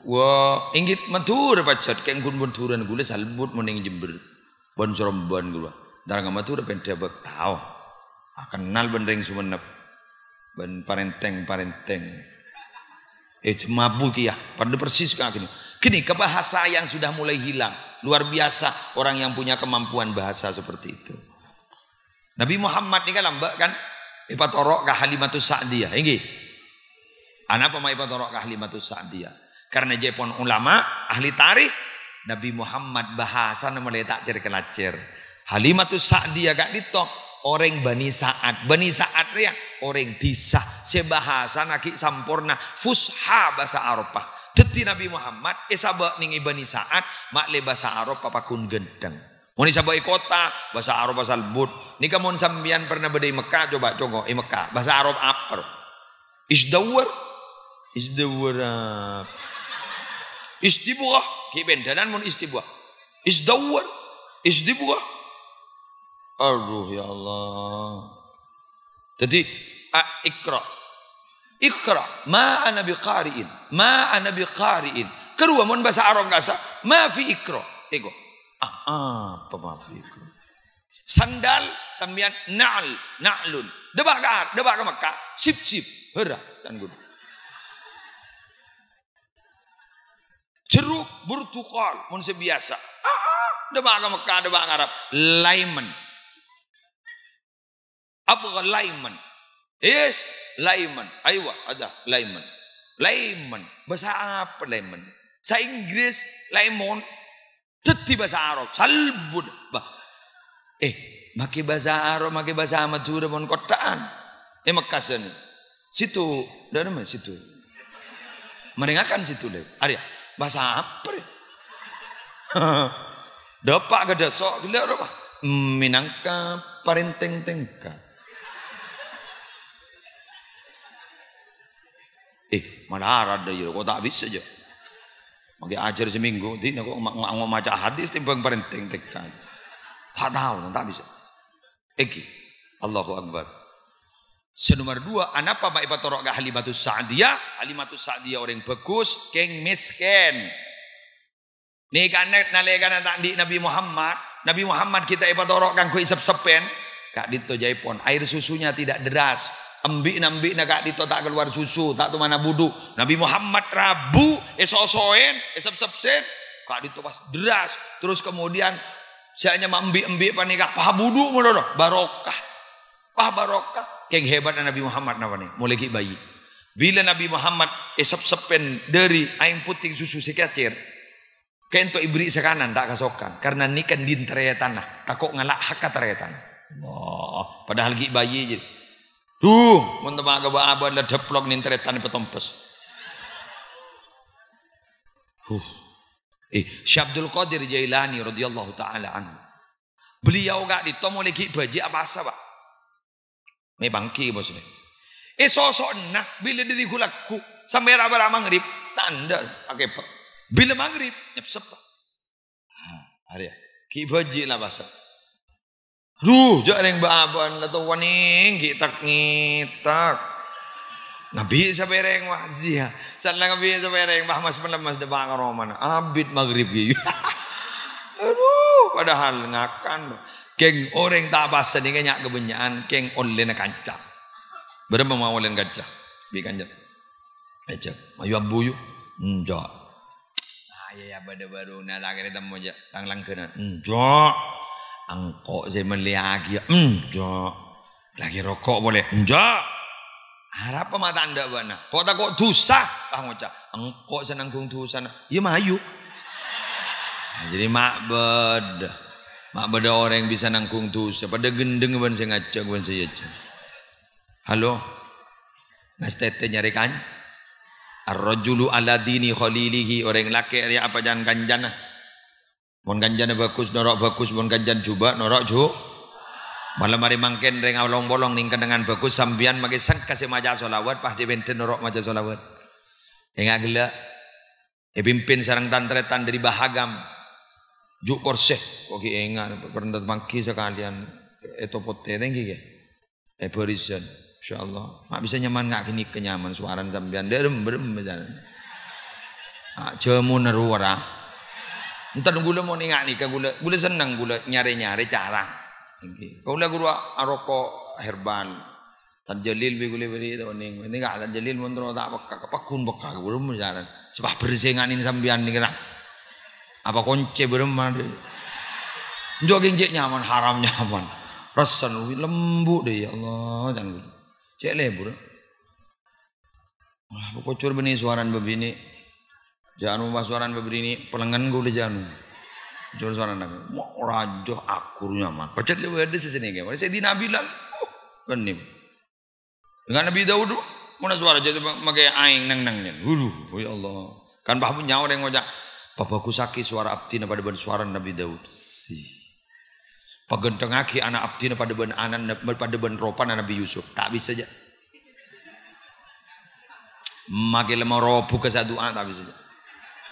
Wah, inggit Madura pacat, keng kun Madura gule salbut mending Jember. Bon soromban gula, darang Madura pendebak tau. Akan nal ben ring Sumenep, ben parenteng parenteng. Eh mabuk ya, pada persis kayak gini. Gini, kebahasa yang sudah mulai hilang. Luar biasa orang yang punya kemampuan bahasa seperti itu. Nabi Muhammad ini kan lambak kan? Ipatorok halimatu sa'diyah. Ini. Anak pemain ipatorok Halimatu sa'diyah. Karena jepon ulama, ahli tarikh, Nabi Muhammad bahasa namanya tak cerikan acer Halimatu sa'diyah gak ditok orang Bani saat Bani saat ya orang disa sebahasa naki sampurna fusha bahasa Arabah. Teti Nabi Muhammad esaba eh ningi Bani mak makle bahasa Arab pakun gendeng. Mun isaba kota bahasa Arab bahasa Albut. Nika mun sambian pernah beda Mekah coba coba. di Mekah bahasa Arab apa? word Isdawar Istibuah kiben istibuah is istibuah. word uh, istibuah. Aduh ya Allah. Jadi ikra. Ikra ma ana biqari'in. Ma ana biqari'in. Kedua mun bahasa Arab kasa ma fi ikra. Ego. Ah, apa ah, ma fi ikra. Sandal sambian na'l, na'lun. Debak ka, debak ke Mekah. Sip sip. Hera dan guru. Jeruk, burtukal, mun sebiasa. Ah, ah, debak ke Mekah, debak Arab. Laiman, Abgha laiman. Yes, laiman. Aywa, ada laiman. Laiman. Bahasa apa laiman? Sa Inggris lemon. Tetti bahasa Arab. Salbud. Bah. Eh, maki bahasa Arab, maki bahasa Madura pun kotaan. Eh, Mekasan. Situ, dari mana situ? meringakan situ deh. Arya, bahasa apa deh? Dapat ke dasok gila apa? Minangka parenteng tengka. Eh, mana ada ya, kok tak bisa aja. Mungkin ajar seminggu, di kok mau maca hadis timbang perenteng tekan. Tak tahu, tak bisa. Eki, Allahu Akbar. Senomor dua, anapa ma'ifat torok gak halimatus sa'diyah? Halimatus sa'diyah orang bagus, keng miskin. Nih kan nalekan nanti Nabi Muhammad, Nabi Muhammad kita ibat torok kau isap sepen, kak dito jaipon, air susunya tidak deras, Ambik-ambik nak dito tak keluar susu, tak tu mana budu. Nabi Muhammad Rabu, esosoen, esep-sepsen, kak dito pas deras. Terus kemudian saya mambik-ambik panikah, pah budu mudah barokah. Pah barokah. Keng hebat Nabi Muhammad napa ni? Mulai ki bayi. Bila Nabi Muhammad esap sepen dari aing putih susu sekacir, kento ibri sekanan tak kasokan karena nikan din tanah, takok ngalak hakat tanah. Oh, padahal ki bayi jadi. Duh, mun tepak doa apa ada deplok nintretan petompes. Huh. Eh, Syabdul Qadir Jailani radhiyallahu taala anhu. Beliau gak ditomo lagi baji apa asa, Pak? Me bangki bosnya. Eh sosok nah bila diri gulaku sampai raba maghrib tanda pakai okay, Bila maghrib nyep sepak. Ah, hari ya. Ki baji lah bahasa. Duh, jak yang baaban lato waning kita ngitak. Nabi sa pereng wazia. Ya. San lang nabi sa pereng bah mas pelemas de bang roman. Abit maghrib gi. Aduh, padahal ngakan. Keng orang tak basa nih kenyak kan, kebenyaan, keng online kaca Berapa mau online kaca Bi kancak. Kancak. Ayu abu yu. Hmm, Ayah ya pada ya, baru nah, nak lagi hmm, temu je, tanglang kena. Enjak. Engkau saya melihat enggak. Lagi rokok boleh, enggak. Harap apa anda bana? Kok tak kok dosa? Tah ngoca. Engkau senang gung dosa. Ya mayu. Nah, jadi mak beda orang yang bisa nangkung dosa. Pada gendeng ban saya ngaca ban saya ngaca. Halo. Mas Tete nyari kan? Ar-rajulu ala dini khalilihi orang laki Ya apa jangan kanjana Mun ganjane bagus norok bagus mun ganjan jubah norok ju. Malam hari mangken reng bolong-bolong ning kenangan bagus sambian mage sang kasih maja solawat pah di benten norok maja solawat. Enggak gila. E sarang tantretan dari bahagam. Juk korseh kok ki enggak pernah mangki sekalian eto pote nengki ge. E eh, berisen. Insyaallah. Mak bisa nyaman enggak kini kenyaman suara sambian derem berem jalan. Ah, jemu neru Entar gula mau ningak nih, gula gula senang gula nyari nyari cara. Kau lah gula aroko herban. Tan jalil bi gula beri itu ning. Ini gak tan jalil montro tak bekak, pakun bekak gula mau jalan. Sebab bersengan ini sambian nih kira. Apa konce beremar. Jogging jek nyaman haram nyaman. Rasan lembut deh ya Allah jangan. Cek lebur. Wah, bocor benih suaran begini. Jangan mubasuaran ini pelengan gue udah jangan. Jangan suara nabi. Mau rajo akurnya mah. Pecet lu ada sih sini kayak. Saya di nabi lah. Kenim. Uh, Dengan Nabi Daud uh, mana suara jadi makai aing nang nengnya. Hulu, ya Allah. Kan bah pun nyawa yang ngajak. Bapakku sakit suara abdina pada ben suara Nabi Daud. Si. Pagenteng aki anak abdina pada ben anak pada ben ropan Nabi Yusuf. Tak bisa aja. Makai lemah ropu kesatu ah, tak bisa aja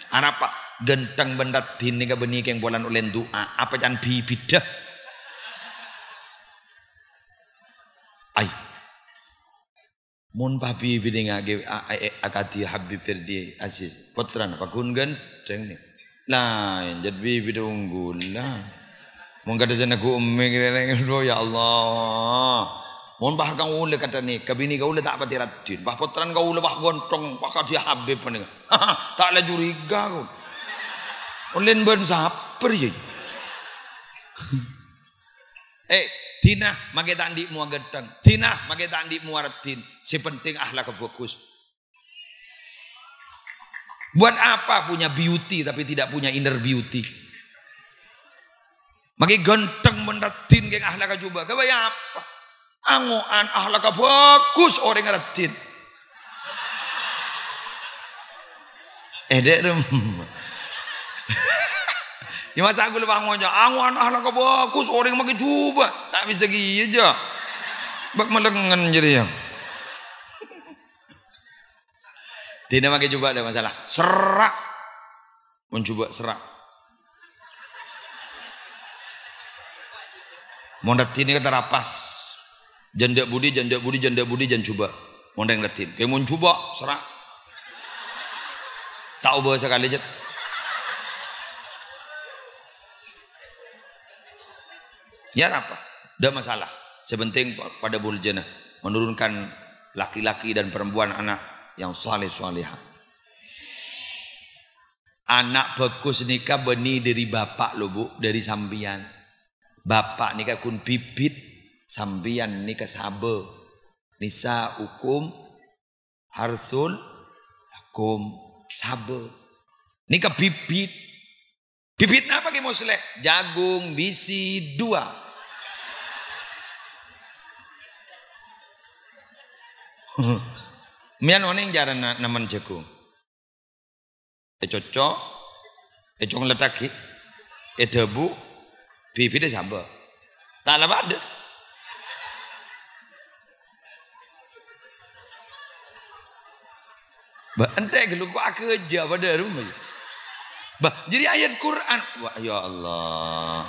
anapa genteng benda dini ke benih yang bolan ulen doa apa yang bibidah ay mun papi bidingake e, akati habib firdi aziz putran pakungan deng ni lain jadi bibi unggul lah mun kada sana ku ummi ya Allah Mun bah kang ule kata ni, kabini kau ule tak pati ratin. Bah potran kau ule bah gontong, bah dia habib paning. tak le juriga kau. Ulen ben saper ye. eh, tina make tandi mu agetan. Tina make tandi mu aratin. Si penting ahlak fokus. Buat apa punya beauty tapi tidak punya inner beauty? Maki ganteng menatin geng ahlak coba. Kebaya apa? Angoan ahlaka bagus orang ngedit. Edek rem. Ya masa aku lupa ngonya, angoan ahlaka bagus orang makin coba. Tak bisa gini aja. Bak melengen jadi ya. Dina makin coba ada masalah. Serak. Mencoba serak. Mondat ini kita kan rapas. Janda budi, janda budi, janda budi, jangan coba. Mondeng letip. Kayak mau coba, serak. Tahu bahasa kali jet. Ya apa? tidak masalah. Sebenting pada buljana menurunkan laki-laki dan perempuan anak yang saleh salihah. Anak bagus nikah benih dari bapak lo bu, dari sambian. Bapak nikah kun bibit sambian nikah kasaba nisa hukum harsul hukum saba nikah ka bibit bibit apa ki musleh jagung bisi dua Mian oning jaran naman jagung. E cocok, e cong letak e debu, bibitnya sambal. Tak ada Bah ente aku aja pada rumah. Bah jadi ayat Quran. Wah ya Allah.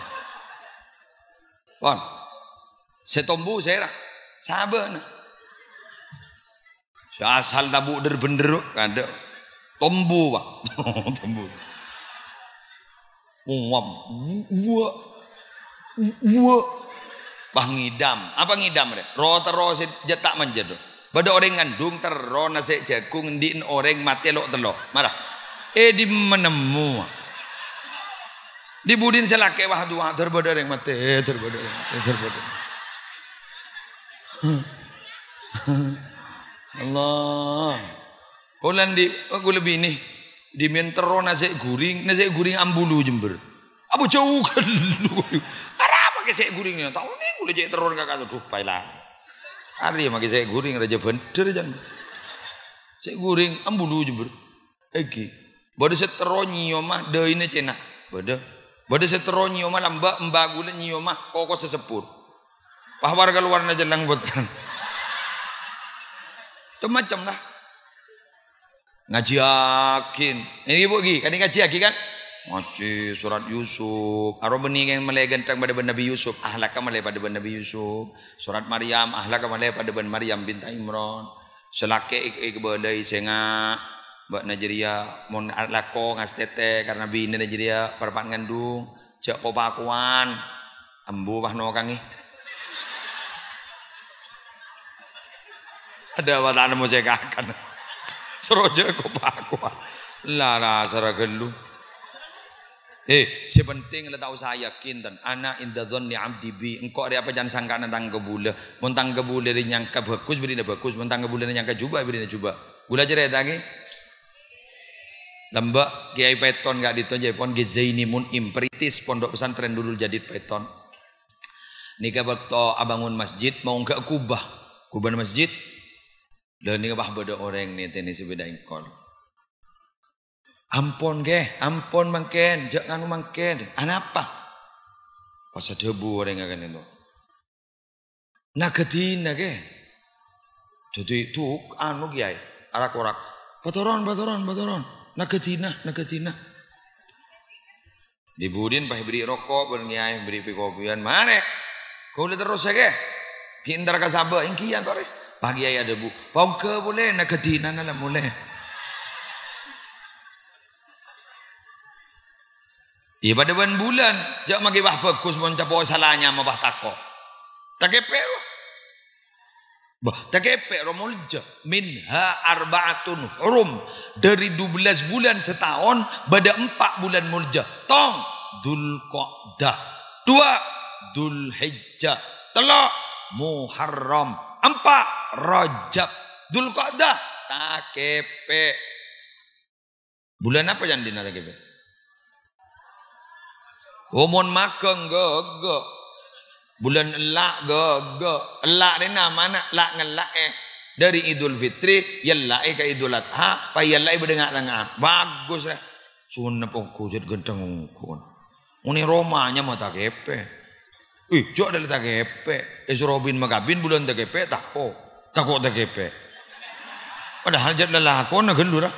saya tumbuh saya lah. Sabana. Asal tabu der bener kada. Tombu bah. Tombu. Uap. Uap. Uap. Bah ngidam. Apa ngidam deh? Rota-rota jetak menjadu. Bada orang ngandung teror nasik jagung diin orang mati lo telo. Marah. Eh di menemu. Dibudin selake wah dua ah, terbada yang mati eh, terbada terbada. Allah. Kulan di aku lebih ini di mentero nasik guring nasik guring ambulu jember. Abu jauh kan lu. Arah pakai sik guringnya. Tahu nih kulit cek teror kakak tuh pailah. Ari maki saya guring raja bener jan. Saya guring ambulu jember. Egi. bade saya teronyi omah ini cina. bade, bade saya teronyi omah lamba embagule nyi omah koko sesepur. Pah warga luar naja lang botan. Itu macam lah. Ngaji yakin. Ini ibu gi, kan ngaji yakin kan? Ngaji surat Yusuf. Aro bening yang melai gentang pada benda Nabi Yusuf. Ahlak melai pada benda Nabi Yusuf. Surat Maryam. Ahlak melai pada benda Maryam binta Imran. Selake ik ik badai senga. Mbak Nigeria. Mon lako ngas tete. Karena bini Nigeria. Perpan ngandung. Cek kopakuan. Ambu pah no kangi. Ada watan musikakan. Seroja kopakuan. Lara sara geluh. Hei, eh, si penting lah tahu saya yakin dan anak indah don ni am tibi. Engkau ada apa jangan sangka tentang kebule. Mentang kebule dari nyangka bagus beri dia bagus. Mentang kebule dari nyangka cuba beri dia cuba. Gula cerai tangi. Lembak kiai peton gak ditu aja pon gezaini mun impritis pondok pesantren dulu jadi peton. Nikah waktu abangun masjid mau enggak kubah kubah masjid. Dan lah, nika bah beda orang ni tenis beda engkau. Ampun ke, ampun mangken, jangan mangken. Anapa? Pasal debu orang akan itu. Nagatin ke. Jadi tuh anu kiai, arak-arak. Batoron, batoron, batoron. Nagatina, nagatina. Dibudin pah beri rokok, pun kiai beri kopian. Mana? Kau lihat terus ya Pintar Kintar ingkian tuh Pagi ayah debu. Pau ke boleh, nagatina nala boleh. Ya pada ban bulan, jak magi bahbab kus mon capo salahnya ma bah tako. Takepe. Bah, takepe romolja minha arbaatun hurum dari 12 bulan setahun pada 4 bulan mulja. Tong dul Dzulqa'dah, dua heja, telok Muharram, empat Rajab. Dzulqa'dah takepe. Bulan apa yang dinata takepe? Umun makan gogo, Bulan elak gogo, Elak ni nama nak lak ngelak eh. Dari Idul Fitri, yelak ya eh ke Idul Adha, pa yelak ya eh berdengak tengah. Bagus lah. Eh. Sunnah pokok jadi gendeng ukun. Ini romanya mau tak kepeh. Ih, cok dari tak kepe. Eh, Robin magabin bulan tak kepe, tako. Tako tak kepe. Padahal jad lelakon, nah eh, gendur ah.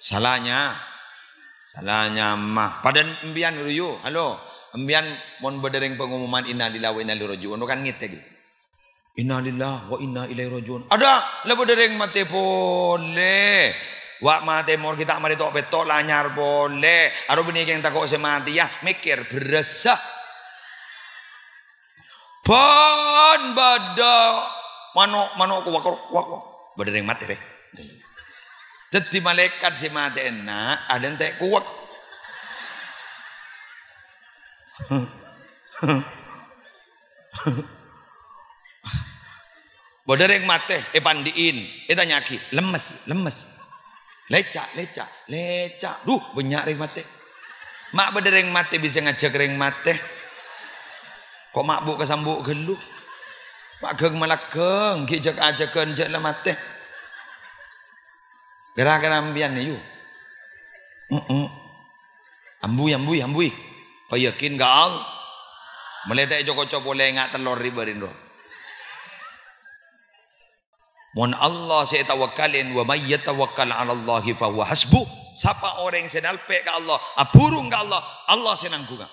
Salahnya, Salah nyamah. Pada embian ruyu. Halo. Embian mon berdering pengumuman inna lillahi wa inna ilaihi rajiun. Kan ngite gitu. Inna lillahi wa inna ilaihi rajiun. Ada le berdering mati pole. Wak mati mor kita mari tok betok lanyar pole. Aro bini geng takok semati ya mikir beresah. Bon bada manok manok ku wakor wakor. Berdering mati reh. Jadi malaikat si mati enak, ada entek kuwek. Bodor yang mate, eh pandiin, eh tanya aki, lemes, lemes. Lecak, lecak, lecak. Duh, banyak yang mate. Mak bodor yang mate bisa ngajak yang mate. Kok mak bu kesambuk gelu? Pak geng malakeng, gijak ajakan jak lemate. mate. Gara-gara ambian yu. Uh -uh. Ambui, ambui, ambui. Kau oh, yakin gal? Meletak joko copo lengak telur ribarin doa. Mohon Allah saya tawakalin wa may yatawakkal 'ala Allah fa huwa hasbu. Siapa orang yang senalpe ke Allah, apurung ke Allah, Allah senangkuga.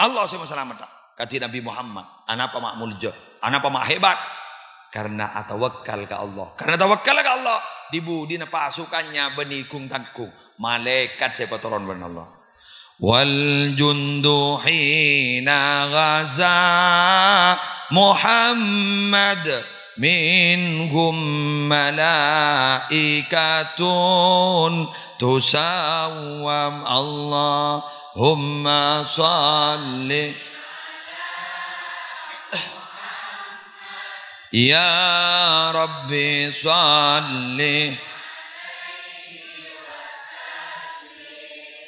Allah saya selamat. Kata Nabi Muhammad, anapa mak jo, anapa mak hebat? Karena atawakkal ke Allah. Karena tawakkal ke Allah, di dibudina pasukannya benikung tangkung malaikat saya turun ben Allah wal jundu hina ghaza Muhammad minhum malaikatun tusawwam Allahumma salli يا ربي صل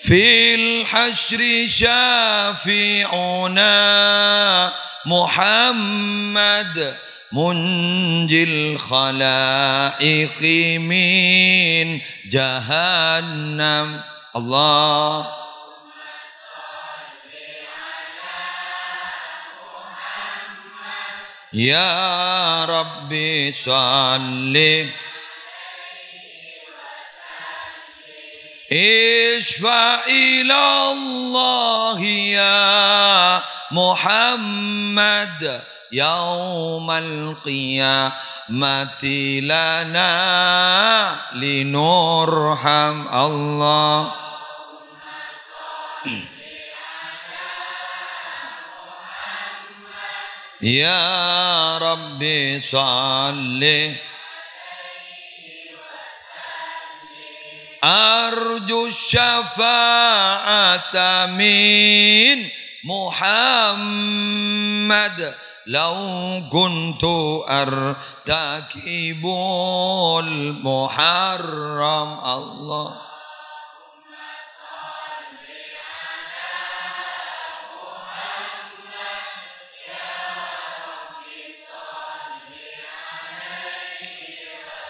في الحشر شافعنا محمد منجي الخلائق من جهنم الله يا ربي صل اشفع إلى الله يا محمد يوم القيامة لنا لنرحم الله يا رب صل أرجو الشفاعة من محمد لو كنت أرتكب المحرم الله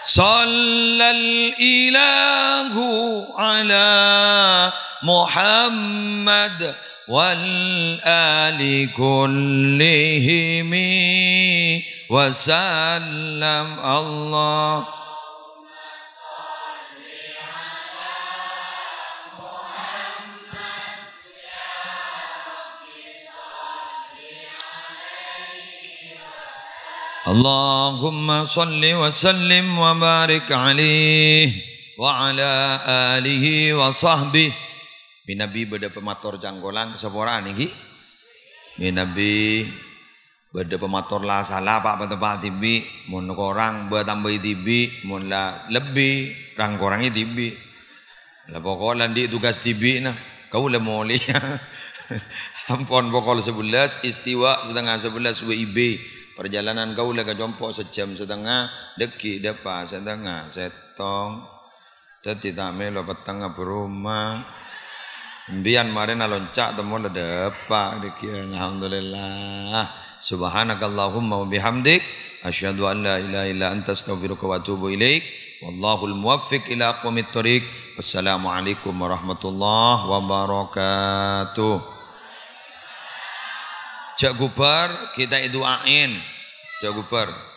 صلى الإله على محمد والآل كلهم وسلم الله Allahumma wa اللهم صل وسلم وبارك عليه وعلى آله وصحبه Minabi beda pemator janggolan sepora niki. Minabi beda pemator lah salah pak tempat tibi mun korang buat tambah tibi mun lah lebih rang korangi tibi. Lah pokoknya di tugas tibi nah kau lah moli. Ampun pokok sebelas istiwa setengah sebelas WIB Perjalanan kau lega jompo sejam setengah, deki depa setengah setong. Jadi tak melo petang berumah. Mbian marina loncak temu ledepak deki. Alhamdulillah. Subhanakallahumma wa bihamdik. Asyhadu an la ilaha illa anta astaghfiruka wa atubu ilaik. Wallahul muwaffiq ila aqwamit thariq. Wassalamualaikum warahmatullahi wabarakatuh. Jak gubar kita doain. Jak gubar.